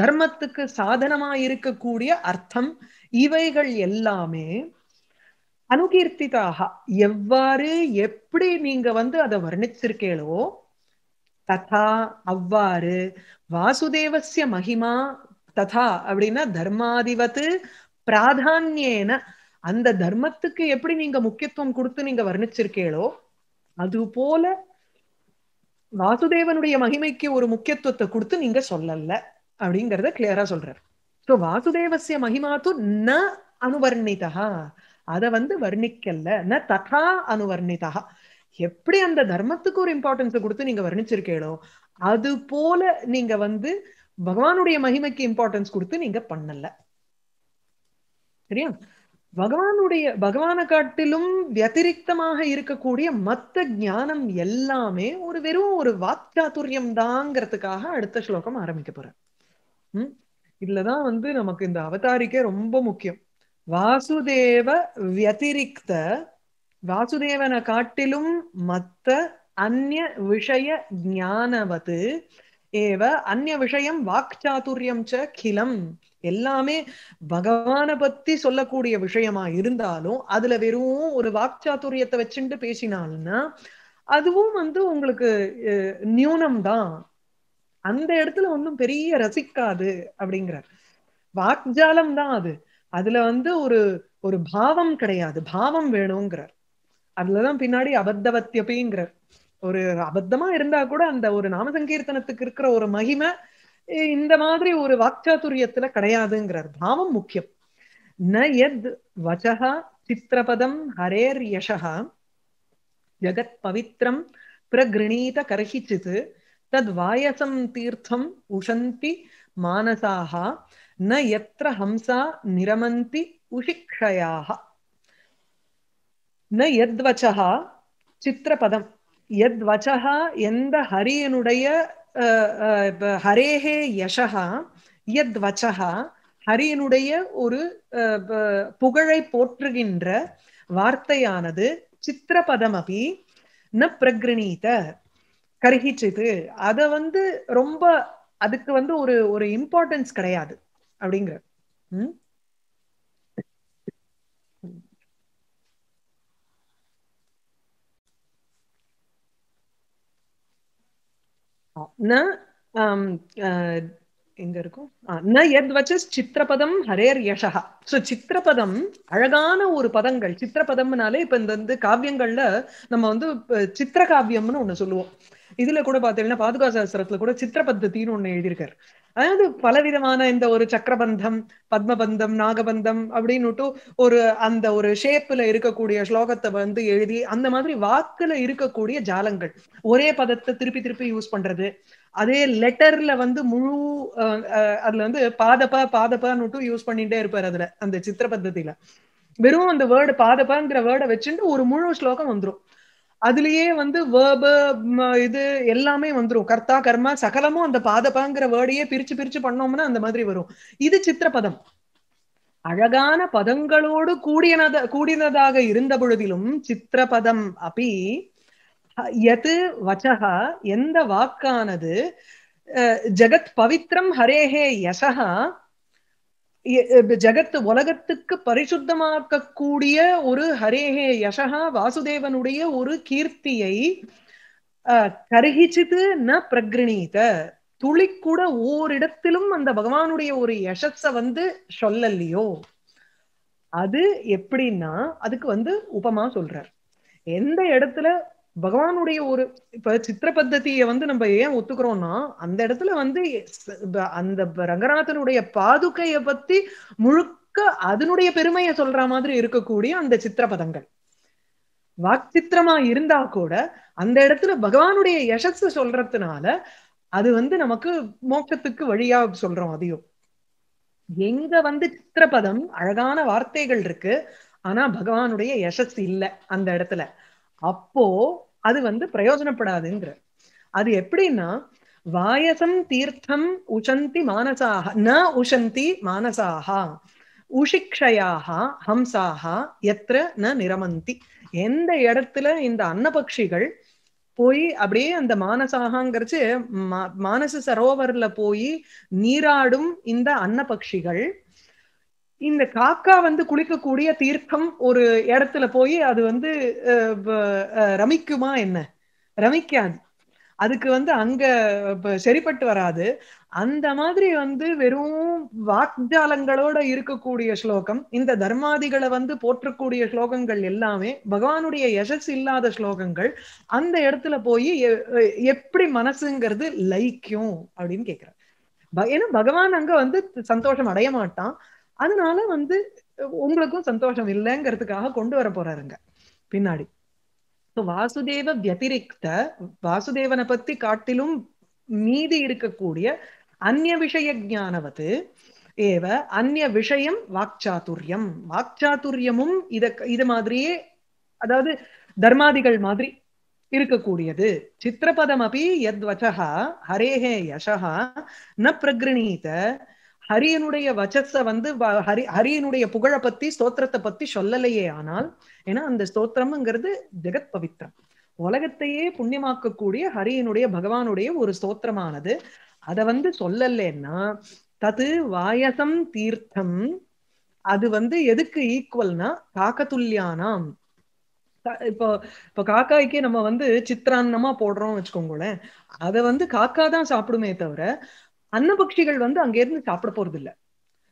தர்மத்துக்கு சாதனமா இருக்கக்கூடிய அர்த்தம் இவைகள் எல்லாமே அனுகீர்த்திதாக எவ்வாறு எப்படி நீங்க வந்து அதை வர்ணிச்சிருக்கீங்களோ ததா அவ்வாறு வாசுதேவசிய மகிமா ததா அப்படின்னா தர்மாதிபத்து பிராதான்யேன அந்த தர்மத்துக்கு எப்படி நீங்க முக்கியத்துவம் கொடுத்து நீங்க வர்ணிச்சிருக்கீங்களோ அது போல வாசுதேவனுடைய மகிமைக்கு ஒரு முக்கியத்துவத்தை கொடுத்து நீங்க சொல்லல அப்படிங்கறத கிளியரா சொல்றாரு ஸோ வாசுதேவசிய மகிமாத்து ந அனுவர்ணிதா அதை வந்து வர்ணிக்கல ந ததா அனுவர்ணிதா எப்படி அந்த தர்மத்துக்கு ஒரு இம்பார்ட்டன்ஸ் கொடுத்து நீங்க வர்ணிச்சிருக்கீங்களோ அது போல நீங்க வந்து பகவானுடைய மகிமைக்கு இம்பார்ட்டன்ஸ் கொடுத்து நீங்க பண்ணல சரியா பகவானுடைய பகவான காட்டிலும் வத்திரிக்தமாக இருக்கக்கூடிய மத்த ஞானம் எல்லாமே ஒரு வெறும் ஒரு வாக்சாத்துரியம் தாங்கிறதுக்காக அடுத்த ஸ்லோகம் ஆரம்பிக்க போற உம் இதுலதான் வந்து நமக்கு இந்த அவதாரிக்கே ரொம்ப முக்கியம் வாசுதேவ வத்திரிக்த வாசுதேவனை காட்டிலும் மத்த அந்ய விஷய ஜானவது ஏவ அந்நிய விஷயம் வாக்சாத்துரியம் ச கிலம் எல்லாமே பகவான பத்தி சொல்லக்கூடிய விஷயமா இருந்தாலும் அதுல வெறும் ஒரு வாக்சாத்துரியத்தை வச்சுட்டு பேசினாலும்னா அதுவும் வந்து உங்களுக்கு நியூனம்தான் அந்த இடத்துல ஒன்றும் பெரிய ரசிக்காது அப்படிங்கிறார் வாக்ஜாலம் தான் அது அதுல வந்து ஒரு ஒரு பாவம் கிடையாது பாவம் வேணுங்கிறார் அதுலதான் பின்னாடி அபத்தவத்தியபிங்கிறார் ஒரு அபத்தமா இருந்தா கூட அந்த ஒரு நாமசங்கீர்த்தனத்துக்கு இருக்கிற ஒரு மகிமை இந்த மாதிரி ஒரு வாக்சாத்துரியத்துல கிடையாதுங்கிறார் பாவம் முக்கியம் ந எத் வச்சகா சித்திரபதம் ஹரேர் யசகா ஜகத் பவித்ரம் பிரகிருணீத கர்ஹிச்சித் தத் வாயசம் தீர்த்தம் உஷந்தி மானசாக ந எத்திர ஹம்சா நிரமந்தி உஷிக்ஷயாக ந எத்வச்சகா சித்திரபதம் எத்வச்சகா எந்த ஹரியனுடைய ஹரேஹே யஷகா யத் வச்சகா ஹரியனுடைய ஒரு புகழை போற்றுகின்ற வார்த்தையானது சித்திரபதமபி ந பிரகிரணீத கருகிச்சது அதை வந்து ரொம்ப அதுக்கு வந்து ஒரு ஒரு இம்பார்ட்டன்ஸ் கிடையாது அப்படிங்கிற எங்க இருக்கும் ந எத் வச்சஸ் சித்திரபதம் ஹரேர் யஷா சோ சித்திரபதம் அழகான ஒரு பதங்கள் சித்திரபதம்னாலே இப்ப இந்த வந்து காவியங்கள்ல நம்ம வந்து சித்திர காவியம்னு ஒண்ணு சொல்லுவோம் இதுல கூட பாத்தீங்கன்னா பாதுகா சாஸ்திரத்துல கூட சித்திர பத்தின்னு ஒண்ணு எழுதியிருக்காரு அதாவது பலவிதமான இந்த ஒரு சக்கரபந்தம் பத்மபந்தம் நாகபந்தம் அப்படின்னுட்டு ஒரு அந்த ஒரு ஷேப்ல இருக்கக்கூடிய ஸ்லோகத்தை வந்து எழுதி அந்த மாதிரி வாக்குல இருக்கக்கூடிய ஜாலங்கள் ஒரே பதத்தை திருப்பி திருப்பி யூஸ் பண்றது அதே லெட்டர்ல வந்து முழு அதுல வந்து பாதப்பா பாதப்பான்னுட்டு யூஸ் பண்ணிட்டே இருப்பார் அதுல அந்த சித்திர பத்தத்தில வெறும் அந்த வேர்டு பாதப்பாங்கிற வேர்டை வச்சுட்டு ஒரு முழு ஸ்லோகம் வந்துடும் அதுலயே வந்து வேர்ப இது எல்லாமே வந்துரும் கர்த்தா கர்மா சகலமும் அந்த பாதபாங்கிற வேர்டையே பிரிச்சு பிரிச்சு பண்ணோம்னா அந்த மாதிரி வரும் இது சித்திரபதம் அழகான பதங்களோடு கூடியனத கூடினதாக இருந்த பொழுதிலும் சித்திரபதம் அப்படி எது வச்சகா எந்த வாக்கானது ஜெகத் பவித்ரம் ஹரேஹே யசகா ஜெகத்து உலகத்துக்கு பரிசுத்தமாக்கக்கூடிய ஒரு ஹரேஹே யசகா வாசுதேவனுடைய ஒரு கீர்த்தியை கருகிச்சிது ந துளி கூட ஓரிடத்திலும் அந்த பகவானுடைய ஒரு யசஸ வந்து சொல்லலையோ அது எப்படின்னா அதுக்கு வந்து உபமா சொல்றார் எந்த இடத்துல பகவானுடைய ஒரு இப்ப சித்திர பத்ததியை வந்து நம்ம ஏன் ஒத்துக்கிறோம்னா அந்த இடத்துல வந்து அந்த ரங்கநாதனுடைய பாதுகைய பத்தி முழுக்க அதனுடைய பெருமையை சொல்ற மாதிரி இருக்கக்கூடிய அந்த சித்திரபதங்கள் வாக்சித்திரமா இருந்தா கூட அந்த இடத்துல பகவானுடைய யசஸ் சொல்றதுனால அது வந்து நமக்கு மோக்கத்துக்கு வழியா சொல்றோம் அதையும் எங்க வந்து சித்திரபதம் அழகான வார்த்தைகள் இருக்கு ஆனா பகவானுடைய யசஸ் இல்லை அந்த இடத்துல அப்போ அது வந்து பிரயோஜனப்படாதுங்கிற அது எப்படின்னா வாயசம் தீர்த்தம் உஷந்தி மானசாக ந உஷந்தி மானசாக உஷிக்ஷயாக ஹம்சாக எத்த ந நிரமந்தி எந்த இடத்துல இந்த அன்னபக்ஷிகள் போய் அப்படியே அந்த மானசாகங்கிறச்சு மானச சரோவரில் போய் நீராடும் இந்த அன்னபக்ஷிகள் இந்த காக்கா வந்து குளிக்கக்கூடிய தீர்த்தம் ஒரு இடத்துல போய் அது வந்து ரமிக்குமா என்ன ரமிக்காது அதுக்கு வந்து அங்க சரிப்பட்டு வராது அந்த மாதிரி வந்து வெறும் வாக்ஜாலங்களோட இருக்கக்கூடிய ஸ்லோகம் இந்த தர்மாதிகளை வந்து போற்றக்கூடிய ஸ்லோகங்கள் எல்லாமே பகவானுடைய யசஸ் இல்லாத ஸ்லோகங்கள் அந்த இடத்துல போய் எப்படி மனசுங்கிறது லைக்கும் அப்படின்னு கேக்குறாரு ஏன்னா பகவான் அங்க வந்து சந்தோஷம் அடைய மாட்டான் அதனால வந்து உங்களுக்கும் சந்தோஷம் இல்லைங்கிறதுக்காக கொண்டு வர போறாருங்க பின்னாடி வாசுதேவ வத்திரிக்த வாசுதேவனை பத்தி காட்டிலும் மீதி இருக்கக்கூடிய அந்நிய விஷய ஜானவது ஏவ அந்நிய விஷயம் வாக்சாதுரியம் வாக்சாத்துரியமும் இத இது மாதிரியே அதாவது தர்மாதிகள் மாதிரி இருக்கக்கூடியது சித்திரபதம் அப்படி எத் ஹரேஹே யசா ந பிரகிருணீத ஹரியனுடைய வச்சஸ வந்து ஹரி ஹரியனுடைய புகழை பத்தி ஸ்தோத்திரத்தை பத்தி சொல்லலையே ஆனால் ஏன்னா அந்த ஸ்தோத்திரம்ங்கிறது ஜெகத் பவித்ரம் உலகத்தையே புண்ணியமாக்கக்கூடிய ஹரியனுடைய பகவானுடைய ஒரு ஸ்தோத்திரமானது அதை வந்து சொல்லலைன்னா தது வாயசம் தீர்த்தம் அது வந்து எதுக்கு ஈக்குவல்னா காக்கத்துல்யானாம் இப்போ இப்போ காக்காய்க்கே நம்ம வந்து சித்திரான்னமா போடுறோம் வச்சுக்கோங்களேன் அதை வந்து காக்கா தான் சாப்பிடுமே தவிர அன்னபக்ஷிகள் வந்து அங்கிருந்து சாப்பிட போறது இல்ல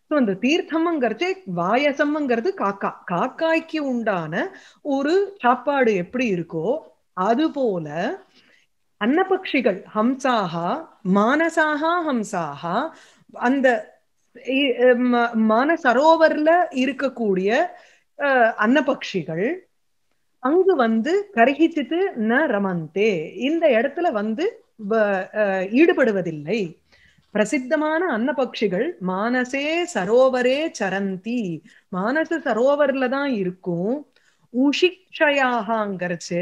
ஸோ அந்த தீர்த்தம்ங்கிறதே வாயசம்ங்கிறது காக்கா காக்காய்க்கு உண்டான ஒரு சாப்பாடு எப்படி இருக்கோ அது போல அன்னபக்ஷிகள் ஹம்சாகா மானசாகா ஹம்சாகா அந்த மான சரோவர்ல இருக்கக்கூடிய அன்னபக்ஷிகள் அங்கு வந்து கரகிச்சிட்டு ந ரமந்தே இந்த இடத்துல வந்து ஈடுபடுவதில்லை பிரசித்தமான அன்னபக்ஷிகள் மானசே சரோவரே சரந்தி மானச சரோவர்ல தான் இருக்கும் உஷிக்ஷயாகாங்கிறச்சு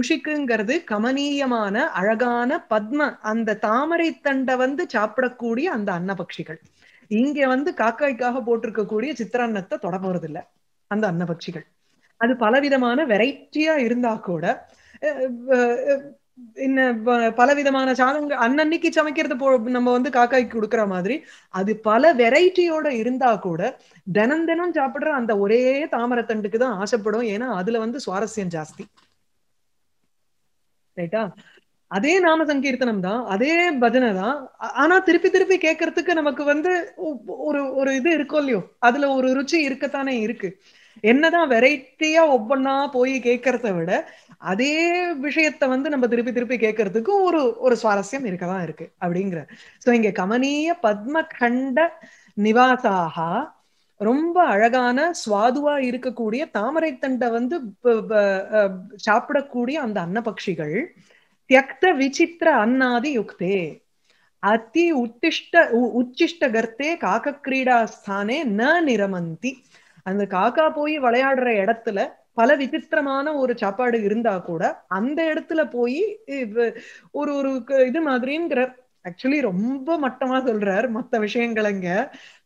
உஷிக்குங்கிறது கமனீயமான அழகான பத்ம அந்த தாமரை தண்டை வந்து சாப்பிடக்கூடிய அந்த அன்னபக்ஷிகள் இங்க வந்து காக்காய்க்காக போட்டிருக்கக்கூடிய சித்திரன்னத்தை தொட போறதில்ல அந்த அன்னபக்ஷிகள் அது பலவிதமான வெரைட்டியா இருந்தா கூட பல விதமான சாதங்க அன்னன்னைக்கு சமைக்கிறது போ நம்ம வந்து காக்காய்க்கு கொடுக்குற மாதிரி அது பல வெரைட்டியோட இருந்தா கூட தினம் தினம் சாப்பிடுற அந்த ஒரே தாமரத்தண்டுக்கு தான் ஆசைப்படும் ஏன்னா அதுல வந்து சுவாரஸ்யம் ஜாஸ்தி ரைட்டா அதே நாம சங்கீர்த்தனம் தான் அதே பஜனை தான் ஆனா திருப்பி திருப்பி கேட்கறதுக்கு நமக்கு வந்து ஒரு ஒரு இது இருக்கும் இல்லையோ அதுல ஒரு ருச்சி இருக்கத்தானே இருக்கு என்னதான் வெரைட்டியா ஒவ்வொன்னா போய் கேட்கறத விட அதே விஷயத்த வந்து நம்ம திருப்பி திருப்பி கேட்கறதுக்கு ஒரு ஒரு சுவாரஸ்யம் இருக்கதான் இருக்கு அப்படிங்கிற சோ இங்க கமனீய பத்ம கண்ட நிவாசாகா ரொம்ப அழகான சுவாதுவா இருக்கக்கூடிய தாமரை தண்டை வந்து சாப்பிடக்கூடிய அந்த அன்னபக்ஷிகள் தியக்த விசித்திர அன்னாதி யுக்தே அதி உத்திஷ்ட உச்சிஷ்ட கர்த்தே காக்கிரீடா ஸ்தானே ந நிரமந்தி அந்த காக்கா போய் விளையாடுற இடத்துல பல விசித்திரமான ஒரு சாப்பாடு இருந்தா கூட அந்த இடத்துல போய் ஒரு ஒரு இது மாதிரிங்கிற ஆக்சுவலி ரொம்ப மட்டமா சொல்றார் மத்த விஷயங்களைங்க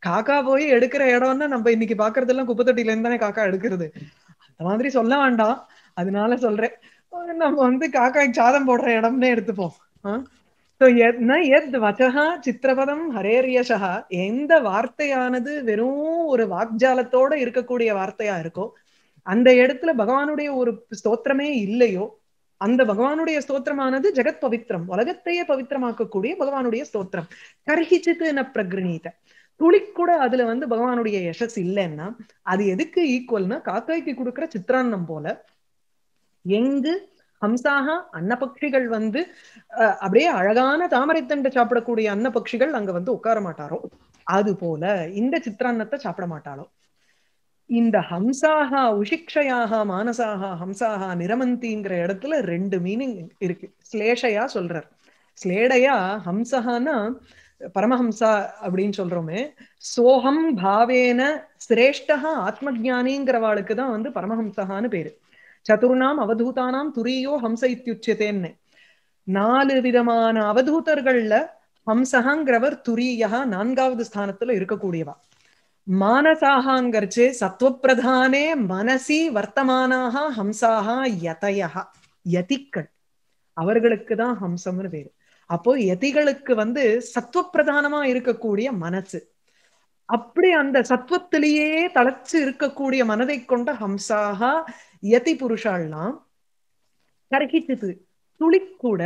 காக்கா போய் எடுக்கிற இடம்னா நம்ம இன்னைக்கு பாக்குறது எல்லாம் குப்பை தொட்டில இருந்து தானே காக்கா எடுக்கிறது அந்த மாதிரி சொல்ல வேண்டாம் அதனால சொல்றேன் நம்ம வந்து காக்காய்க்கு சாதம் போடுற இடம்னே எடுத்துப்போம் ஆஹ் சித்திரபதம் ஹரேரியஷா எந்த வார்த்தையானது வெறும் ஒரு வாக்ஜாலத்தோட இருக்கக்கூடிய வார்த்தையா இருக்கோ அந்த இடத்துல பகவானுடைய ஒரு ஸ்தோத்திரமே இல்லையோ அந்த பகவானுடைய ஸ்தோத்திரமானது ஜெகத் பவித்ரம் உலகத்தையே பவித்திரமாக்கக்கூடிய பகவானுடைய ஸ்தோத்திரம் கர்ஹிச்சித்து என பிரகிரணீத துளி கூட அதுல வந்து பகவானுடைய யசஸ் இல்லைன்னா அது எதுக்கு ஈக்குவல்னா காக்காய்க்கு கொடுக்குற சித்திராந்தம் போல எங்கு ஹம்சாக அன்னபக்ஷிகள் வந்து அப்படியே அழகான தாமரைத்தண்டை சாப்பிடக்கூடிய அன்னபக்ஷிகள் அங்க வந்து உட்கார மாட்டாரோ அது போல இந்த சித்திரான்னத்தை சாப்பிட மாட்டாளோ இந்த ஹம்சாக உஷிக்ஷயாக மானசாக ஹம்சாக நிரமந்திங்கிற இடத்துல ரெண்டு மீனிங் இருக்கு ஸ்லேஷையா சொல்றார் ஸ்லேடையா ஹம்சஹானா பரமஹம்சா அப்படின்னு சொல்றோமே சோகம் பாவேன சிரேஷ்டா ஆத்ம தான் வந்து பரமஹம்சகான்னு பேரு சதுர்ணாம் அவதூதானாம் துரியோ ஹம்ச இத்தியுச்சதேன்னு நாலு விதமான அவதூதர்கள்ல ஹம்சஹாங்கிறவர் துரியா நான்காவது ஸ்தானத்துல இருக்கக்கூடியவா மானசாகாங்கிறச்சு சத்வப்பிரதானே மனசி வர்த்தமானாக ஹம்சாக யதையா யதிக்கள் அவர்களுக்கு தான் ஹம்சம்னு பேரு அப்போ யதிகளுக்கு வந்து சத்வப்பிரதானமா இருக்கக்கூடிய மனசு அப்படி அந்த சத்வத்திலேயே தளர்ச்சி இருக்கக்கூடிய மனதை கொண்ட ஹம்சாகா யதி புருஷாலாம் கருகிச்சது துளி கூட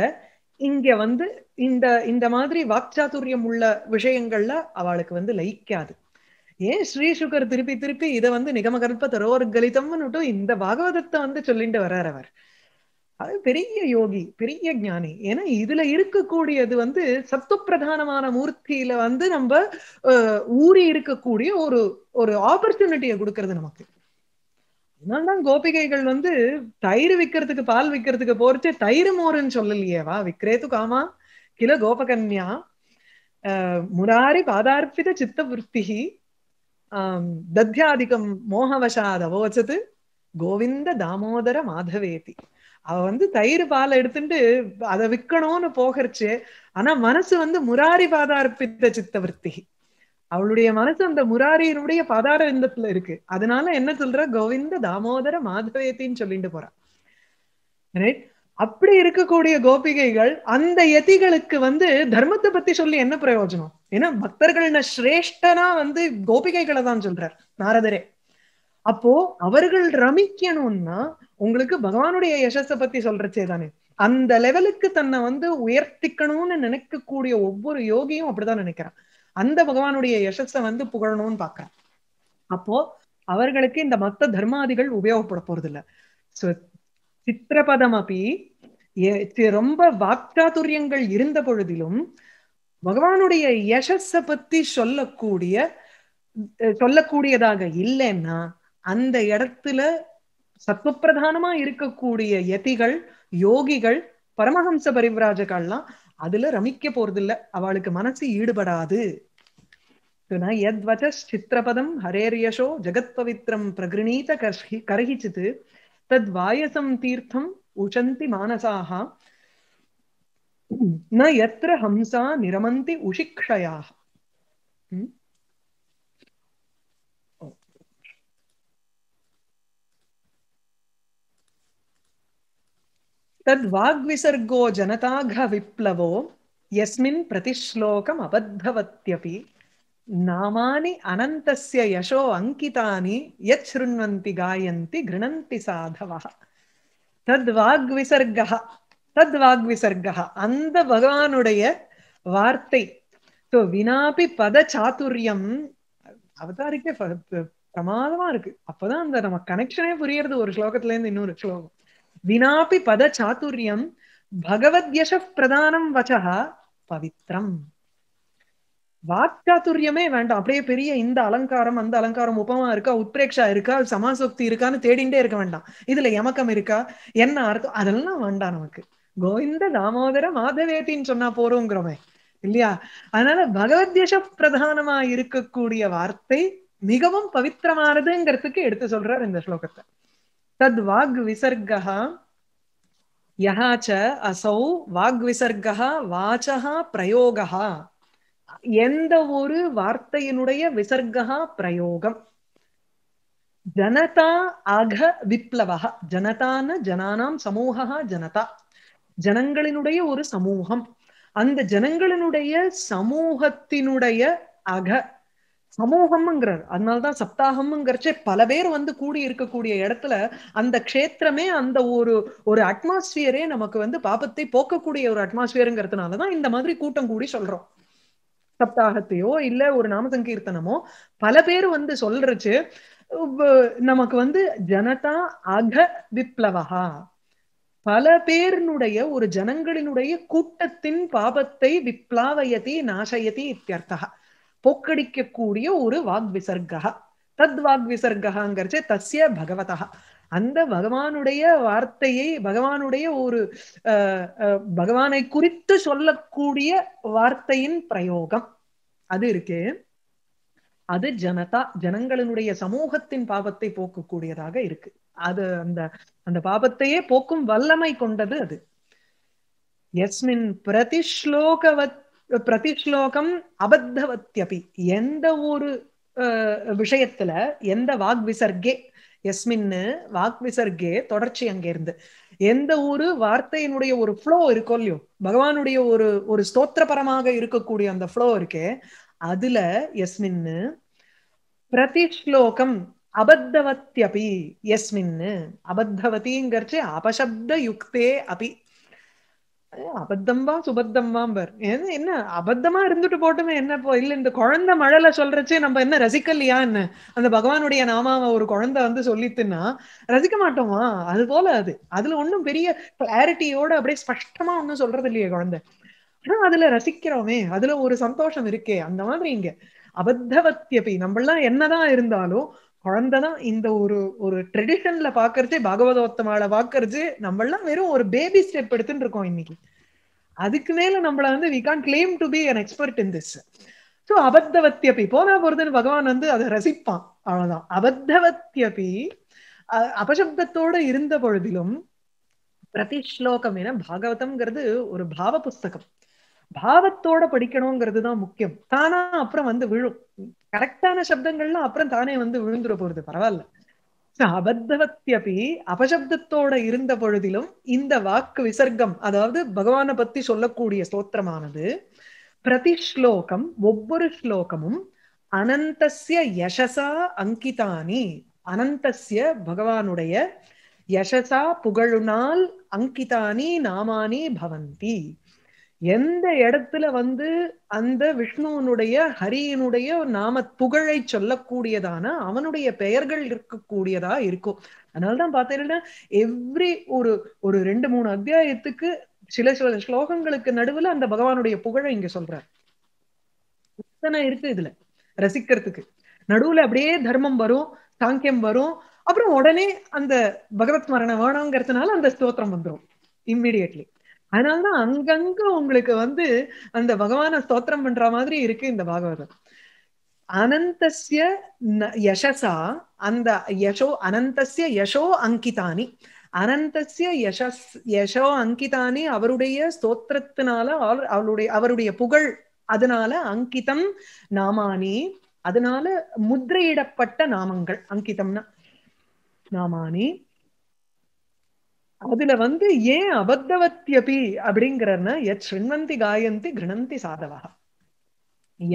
இங்க வந்து இந்த இந்த மாதிரி வாக்சாதுரியம் உள்ள விஷயங்கள்ல அவளுக்கு வந்து லயிக்காது ஏன் ஸ்ரீசுகர் திருப்பி திருப்பி இதை வந்து நிகமகற்ப தரோர்கலிதம்னுட்டும் இந்த பாகவதத்தை வந்து சொல்லிட்டு வர்றார் அவர் அது பெரிய யோகி பெரிய ஞானி ஏன்னா இதுல இருக்கக்கூடியது வந்து சத்து பிரதானமான மூர்த்தியில வந்து நம்ம ஊறி இருக்கக்கூடிய ஒரு ஒரு ஆப்பர்ச்சுனிட்டியை கொடுக்கறது நமக்கு அதனால்தான் கோபிகைகள் வந்து தயிர் விற்கிறதுக்கு பால் விற்கிறதுக்கு போறச்சு தயிர் மோருன்னு சொல்லலையேவா விக்ரேத்து காமா கில கோபகன்யா முராரி பாதார்ப்பித சித்த ஆஹ் தத்யாதிகம் மோகவசாத அவோச்சது கோவிந்த தாமோதர மாதவேதி அவ வந்து தயிர் பால் எடுத்துட்டு அதை விற்கணும்னு போகிறச்சு ஆனா மனசு வந்து முராரி பாதார்பித்த சித்தவர்த்தி அவளுடைய மனசு அந்த முராரியினுடைய விந்தத்துல இருக்கு அதனால என்ன சொல்ற கோவிந்த தாமோதர மாதவேத்தின்னு சொல்லிட்டு போறா ரைட் அப்படி இருக்கக்கூடிய கோபிகைகள் அந்த யதிகளுக்கு வந்து தர்மத்தை பத்தி சொல்லி என்ன பிரயோஜனம் ஏன்னா பக்தர்கள் சிரேஷ்டனா வந்து கோபிகைகளை தான் சொல்றார் நாரதரே அப்போ அவர்கள் ரமிக்கணும்னா உங்களுக்கு பகவானுடைய யசஸ பத்தி சொல்றச்சே தானே அந்த லெவலுக்கு தன்னை வந்து உயர்த்திக்கணும்னு நினைக்கக்கூடிய ஒவ்வொரு யோகியும் அப்படிதான் நினைக்கிறான் அந்த பகவானுடைய யசஸ வந்து புகழணும்னு பாக்குறான் அப்போ அவர்களுக்கு இந்த மத்த தர்மாதிகள் உபயோகப்பட இல்ல சோ சித்திரபதம் அப்பி ரொம்ப வாக்காதுரியங்கள் இருந்த பொழுதிலும் பகவானுடைய யசஸ பத்தி சொல்லக்கூடிய சொல்லக்கூடியதாக இல்லைன்னா அந்த இடத்துல சத்துவப்பிரதானமா இருக்கக்கூடிய யதிகள் யோகிகள் பரமஹம்ச பரிவிராஜகள்லாம் அதுல ரமிக்க இல்ல அவளுக்கு மனசு ஈடுபடாது சித்திரபதம் ஹரேரியஷோ ஜெகத் பவித்ரம் பிரகிருணீத கர்ஹி கரகிச்சுது தத் வாயசம் தீர்த்தம் உஷந்தி மானசாக ந எத்திர ஹம்சா நிரமந்தி உஷிக்ஷயாக ஜனதாக तद्वाग्विसर्गो जनताघविप्लवो यस्मिन् प्रतिश्लोकम् अबद्धवत्यपि नामानि अनन्तस्य यशो अङ्कितानि यच्छृण्वन्ति गायन्ति गृणन्ति साधवः தத்வாக்விசர்கா தத்வாக்விசர்கா அந்த பகவானுடைய வார்த்தை ஸோ வினாபி பத சாத்துரியம் அவதாரிக்கே பிரமாதமா இருக்கு அப்பதான் அந்த நம்ம கனெக்ஷனே புரியறது ஒரு ஸ்லோகத்துல இருந்து இன்னொரு ஸ்லோகம் வினாபி பத சாத்துரியம் பகவத்யச பிரதானம் வச்சா பவித்ரம் வாக்காத்துரியமே வேண்டாம் அப்படியே பெரிய இந்த அலங்காரம் அந்த அலங்காரம் உபமா இருக்கா உத்பிரேக்ஷா இருக்கா சமாசோக்தி இருக்கான்னு தேடிண்டே இருக்க வேண்டாம் இதுல எமக்கம் இருக்கா என்ன அர்த்தம் அதெல்லாம் வேண்டாம் நமக்கு கோவிந்த தாமோதர மாதவேத்தின்னு சொன்னா போறோங்கிறோமே இல்லையா அதனால பகவத்யச பிரதானமா இருக்கக்கூடிய வார்த்தை மிகவும் பவித்திரமானதுங்கிறதுக்கு எடுத்து சொல்றார் இந்த ஸ்லோகத்தை तद् वाग्विसर्गः यः च असौ वाग्विसர்கः வாச்சக பிரயோகः எந்த ஒரு வார்த்தையினுடைய விசர்கா பிரயோகம் ஜனதா அக விப்ளவக ஜனதான ஜனானாம் சமூகா ஜனதா ஜனங்களினுடைய ஒரு சமூகம் அந்த ஜனங்களினுடைய சமூகத்தினுடைய அக சமூகம்ங்கிறார் அதனாலதான் சப்தாகம்ங்கிறச்சே பல பேர் வந்து கூடி இருக்கக்கூடிய இடத்துல அந்த க்ஷேத்திரமே அந்த ஒரு ஒரு அட்மாஸ்பியரே நமக்கு வந்து பாபத்தை போக்கக்கூடிய ஒரு அட்மாஸ்பியருங்கிறதுனாலதான் இந்த மாதிரி கூட்டம் கூடி சொல்றோம் சப்தாகத்தையோ இல்ல ஒரு நாம சங்கீர்த்தனமோ பல பேர் வந்து சொல்றச்சு நமக்கு வந்து ஜனதா அக விப்ளவகா பல பேரினுடைய ஒரு ஜனங்களினுடைய கூட்டத்தின் பாபத்தை விப்ளாவயதி நாசயதி இத்தியர்த்தகா போக்கடிக்கக்கூடிய ஒரு வாக் விசர்கா தத் வாக் விசர்க்காங்கிறச்சே தஸ்ய பகவதா அந்த பகவானுடைய வார்த்தையை பகவானுடைய ஒரு பகவானை குறித்து சொல்லக்கூடிய வார்த்தையின் பிரயோகம் அது இருக்கு அது ஜனதா ஜனங்களினுடைய சமூகத்தின் பாபத்தை போக்கக்கூடியதாக இருக்கு அது அந்த அந்த பாபத்தையே போக்கும் வல்லமை கொண்டது அது எஸ்மின் பிரதிஸ்லோகவத் பிரதி ஸ்லோகம் அபத்தவத்தியபி எந்த ஒரு விஷயத்துல எந்த வாக் விசர்கே எஸ்மின்னு வாக் விசர்கே தொடர்ச்சி அங்க இருந்து எந்த ஒரு வார்த்தையினுடைய ஒரு ஃப்ளோ இருக்கோ இல்லையோ பகவானுடைய ஒரு ஒரு ஸ்தோத்திரபரமாக இருக்கக்கூடிய அந்த ஃப்ளோ இருக்கே அதுல எஸ்மின்னு பிரதி ஸ்லோகம் அபத்தவத்தியபி எஸ்மின்னு அபத்தவதிங்கிறச்சு அபசப்த யுக்தே அபி அபத்தம் வா சுபத்தம் வாம்பர் என்ன அபத்தமா இருந்துட்டு போட்டுமே என்ன போ இல்ல இந்த குழந்தை மழல சொல்றச்சு நம்ம என்ன ரசிக்கலையா என்ன அந்த பகவானுடைய நாமாவை ஒரு குழந்தை வந்து சொல்லித்துன்னா ரசிக்க மாட்டோமா அது போல அது அதுல ஒன்னும் பெரிய கிளாரிட்டியோட அப்படியே ஸ்பஷ்டமா ஒன்னும் சொல்றது இல்லையே குழந்தை ஆனா அதுல ரசிக்கிறோமே அதுல ஒரு சந்தோஷம் இருக்கே அந்த மாதிரி இங்க அபத்தவத்தியபி நம்மளாம் என்னதான் இருந்தாலும் குழந்தைதான் இந்த ஒரு ஒரு ட்ரெடிஷன்ல பாக்குறது பகவதோத்தமால பாக்குறது நம்மளாம் வெறும் ஒரு பேபி ஸ்டெப் எடுத்துட்டு இருக்கோம் இன்னைக்கு அதுக்கு மேல நம்மள வந்து we can claim to be an expert in this so அபத்தவத்தியபி போனா போறதுன்னு பகவான் வந்து அதை ரசிப்பான் அவ்வளவுதான் அபத்தவத்தியபி அபசப்தத்தோட இருந்த பொழுதிலும் பிரதி ஸ்லோகம் என பாகவதம்ங்கிறது ஒரு பாவ புஸ்தகம் பாவத்தோட படிக்கணுங்கிறது தான் முக்கியம் தானா அப்புறம் வந்து விழும் கரெக்டான சப்தங்கள்லாம் அப்புறம் தானே வந்து விழுந்துட போறது பரவாயில்ல அபத்தவத்தியபி அபசப்தத்தோட இருந்த பொழுதிலும் இந்த வாக்கு விசர்க்கம் அதாவது பகவான பத்தி சொல்லக்கூடிய ஸ்தோத்திரமானது பிரதி ஸ்லோகம் ஒவ்வொரு ஸ்லோகமும் அனந்தசிய யசசா அங்கிதானி அனந்தசிய பகவானுடைய யசசா புகழுனால் அங்கிதானி நாமானி பவந்தி எந்த இடத்துல வந்து அந்த விஷ்ணுவனுடைய ஹரியனுடைய நாம புகழை சொல்லக்கூடியதான அவனுடைய பெயர்கள் இருக்கக்கூடியதா இருக்கும் அதனாலதான் பாத்தீங்கன்னா எவ்ரி ஒரு ஒரு ரெண்டு மூணு அத்தியாயத்துக்கு சில சில ஸ்லோகங்களுக்கு நடுவுல அந்த பகவானுடைய புகழை இங்க சொல்றார் இத்தனை இருக்கு இதுல ரசிக்கிறதுக்கு நடுவுல அப்படியே தர்மம் வரும் சாங்கியம் வரும் அப்புறம் உடனே அந்த பகவத் மரணம் வேணுங்கிறதுனால அந்த ஸ்தோத்திரம் வந்துடும் இம்மிடியட்லி அதனாலதான் அங்கங்க உங்களுக்கு வந்து அந்த பகவான ஸ்தோத்திரம் பண்ற மாதிரி இருக்கு இந்த பாகவதம் அனந்தசிய யசசா அந்த யசோ அனந்தசிய யசோ அங்கிதானி அனந்தசிய யசஸ் யசோ அங்கிதானி அவருடைய ஸ்தோத்திரத்தினால அவருடைய அவருடைய புகழ் அதனால அங்கிதம் நாமானி அதனால முத்திரையிடப்பட்ட நாமங்கள் அங்கிதம்னா நாமானி அதுல வந்து ஏன் அபத்தவத்தியபி அப்படிங்கிறன்னா எச் ஸ்ருண்வந்தி காயந்தி கிருணந்தி சாதவா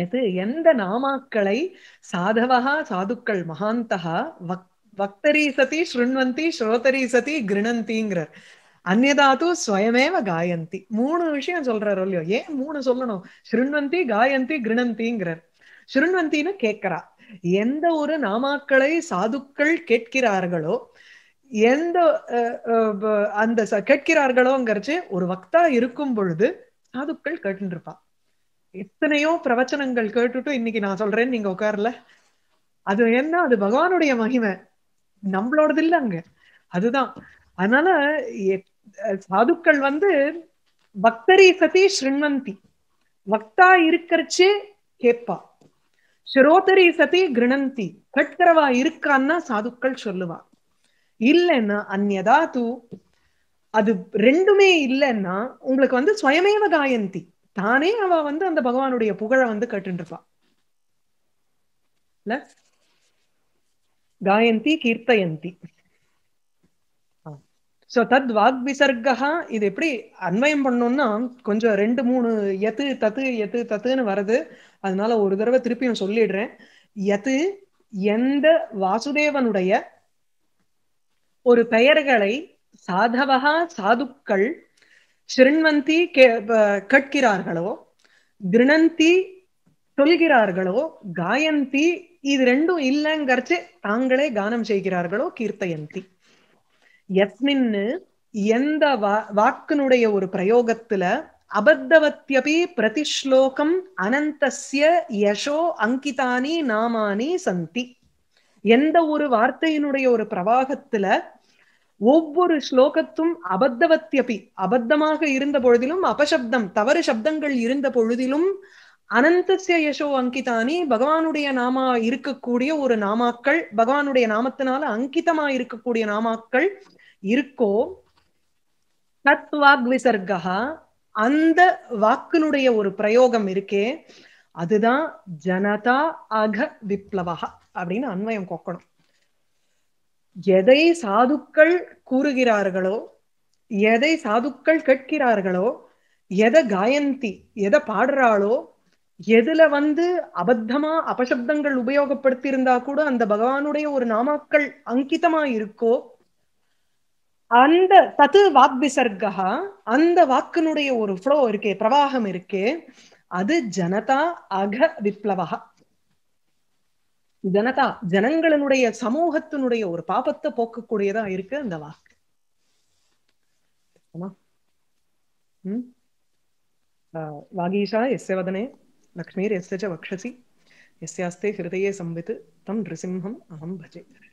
எது எந்த நாமாக்களை சாதவா சாதுக்கள் மகாந்தா வக் வக்தரி சதி ஸ்ருண்வந்தி ஸ்ரோதரி சதி கிருணந்திங்கிறார் அந்நதாது ஸ்வயமேவ காயந்தி மூணு விஷயம் சொல்றாரு இல்லையோ ஏன் மூணு சொல்லணும் ஸ்ருண்வந்தி காயந்தி கிருணந்திங்கிறார் ஸ்ருண்வந்தின்னு கேட்கிறா எந்த ஒரு நாமாக்களை சாதுக்கள் கேட்கிறார்களோ எந்த அந்த கேட்கிறார்களோங்கிறச்சு ஒரு வக்தா இருக்கும் பொழுது சாதுக்கள் கேட்டுருப்பா எத்தனையோ பிரவச்சனங்கள் கேட்டுட்டும் இன்னைக்கு நான் சொல்றேன்னு நீங்க உட்கார்ல அது என்ன அது பகவானுடைய மகிமை நம்மளோடது இல்லை அங்க அதுதான் அதனால சாதுக்கள் வந்து பக்தரி சதி ஸ்ருண்வந்தி வக்தா இருக்கிறச்சு கேட்பா சிரோதரி சதி கிருணந்தி கட்கரவா இருக்கான்னா சாதுக்கள் சொல்லுவா இல்லைன்னா அந்நதா தூ அது ரெண்டுமே இல்லைன்னா உங்களுக்கு வந்து சுயமேவ காயந்தி தானே அவ வந்து அந்த பகவானுடைய புகழை வந்து கட்டுருப்பா இல்ல காயந்தி கீர்த்தயந்தி ஸோ தத் வாக் விசர்கா இது எப்படி அன்வயம் பண்ணோம்னா கொஞ்சம் ரெண்டு மூணு எத்து தத்து எத்து தத்துன்னு வருது அதனால ஒரு தடவை திருப்பியும் சொல்லிடுறேன் எத்து எந்த வாசுதேவனுடைய ஒரு பெயர்களை சாதவகா சாதுக்கள் சிருண்வந்தி கேட்கிறார்களோ திருணந்தி சொல்கிறார்களோ காயந்தி இது ரெண்டும் இல்லைங்கறச்சு தாங்களே கானம் செய்கிறார்களோ கீர்த்தயந்தி எஸ்மின்னு எந்த வா வாக்கினுடைய ஒரு பிரயோகத்துல அபத்தவத்தியபி பிரதிஷ்லோகம் அனந்தசிய யசோ அங்கிதானி நாமானி சந்தி எந்த ஒரு வார்த்தையினுடைய ஒரு பிரவாகத்துல ஒவ்வொரு ஸ்லோகத்தும் அபத்தவத்தியபி அபத்தமாக இருந்த பொழுதிலும் அபசப்தம் தவறு சப்தங்கள் இருந்த பொழுதிலும் அனந்தசிய யசோ அங்கிதானி பகவானுடைய நாமா இருக்கக்கூடிய ஒரு நாமாக்கள் பகவானுடைய நாமத்தினால அங்கிதமா இருக்கக்கூடிய நாமாக்கள் இருக்கோ தத்வாக் விசர்கா அந்த வாக்கினுடைய ஒரு பிரயோகம் இருக்கே அதுதான் ஜனதா அக விப்ளவா அப்படின்னு அன்வயம் கொக்கணும் எதை சாதுக்கள் கூறுகிறார்களோ எதை சாதுக்கள் கேட்கிறார்களோ எதை காயந்தி எதை பாடுறாளோ எதுல வந்து அபத்தமா அபசப்தங்கள் உபயோகப்படுத்தி இருந்தா கூட அந்த பகவானுடைய ஒரு நாமாக்கள் அங்கிதமா இருக்கோ அந்த தத்து வாக் அந்த வாக்கினுடைய ஒரு ஃப்ளோ இருக்கே பிரவாகம் இருக்கே அது ஜனதா அக விப்ளவகா ஜனதா ஜனங்களினுடைய சமூகத்தினுடைய ஒரு பாபத்தை போக்கக்கூடியதா இருக்கு அந்த வாக்கு வாகீஷா எஸ்ய வதனே லக்ஷ்மீர் எஸ்ய வக்ஷசி எஸ்யாஸ்தே ஹிருதயே சம்வித்து தம் நிருசிம்ஹம் அகம் பஜே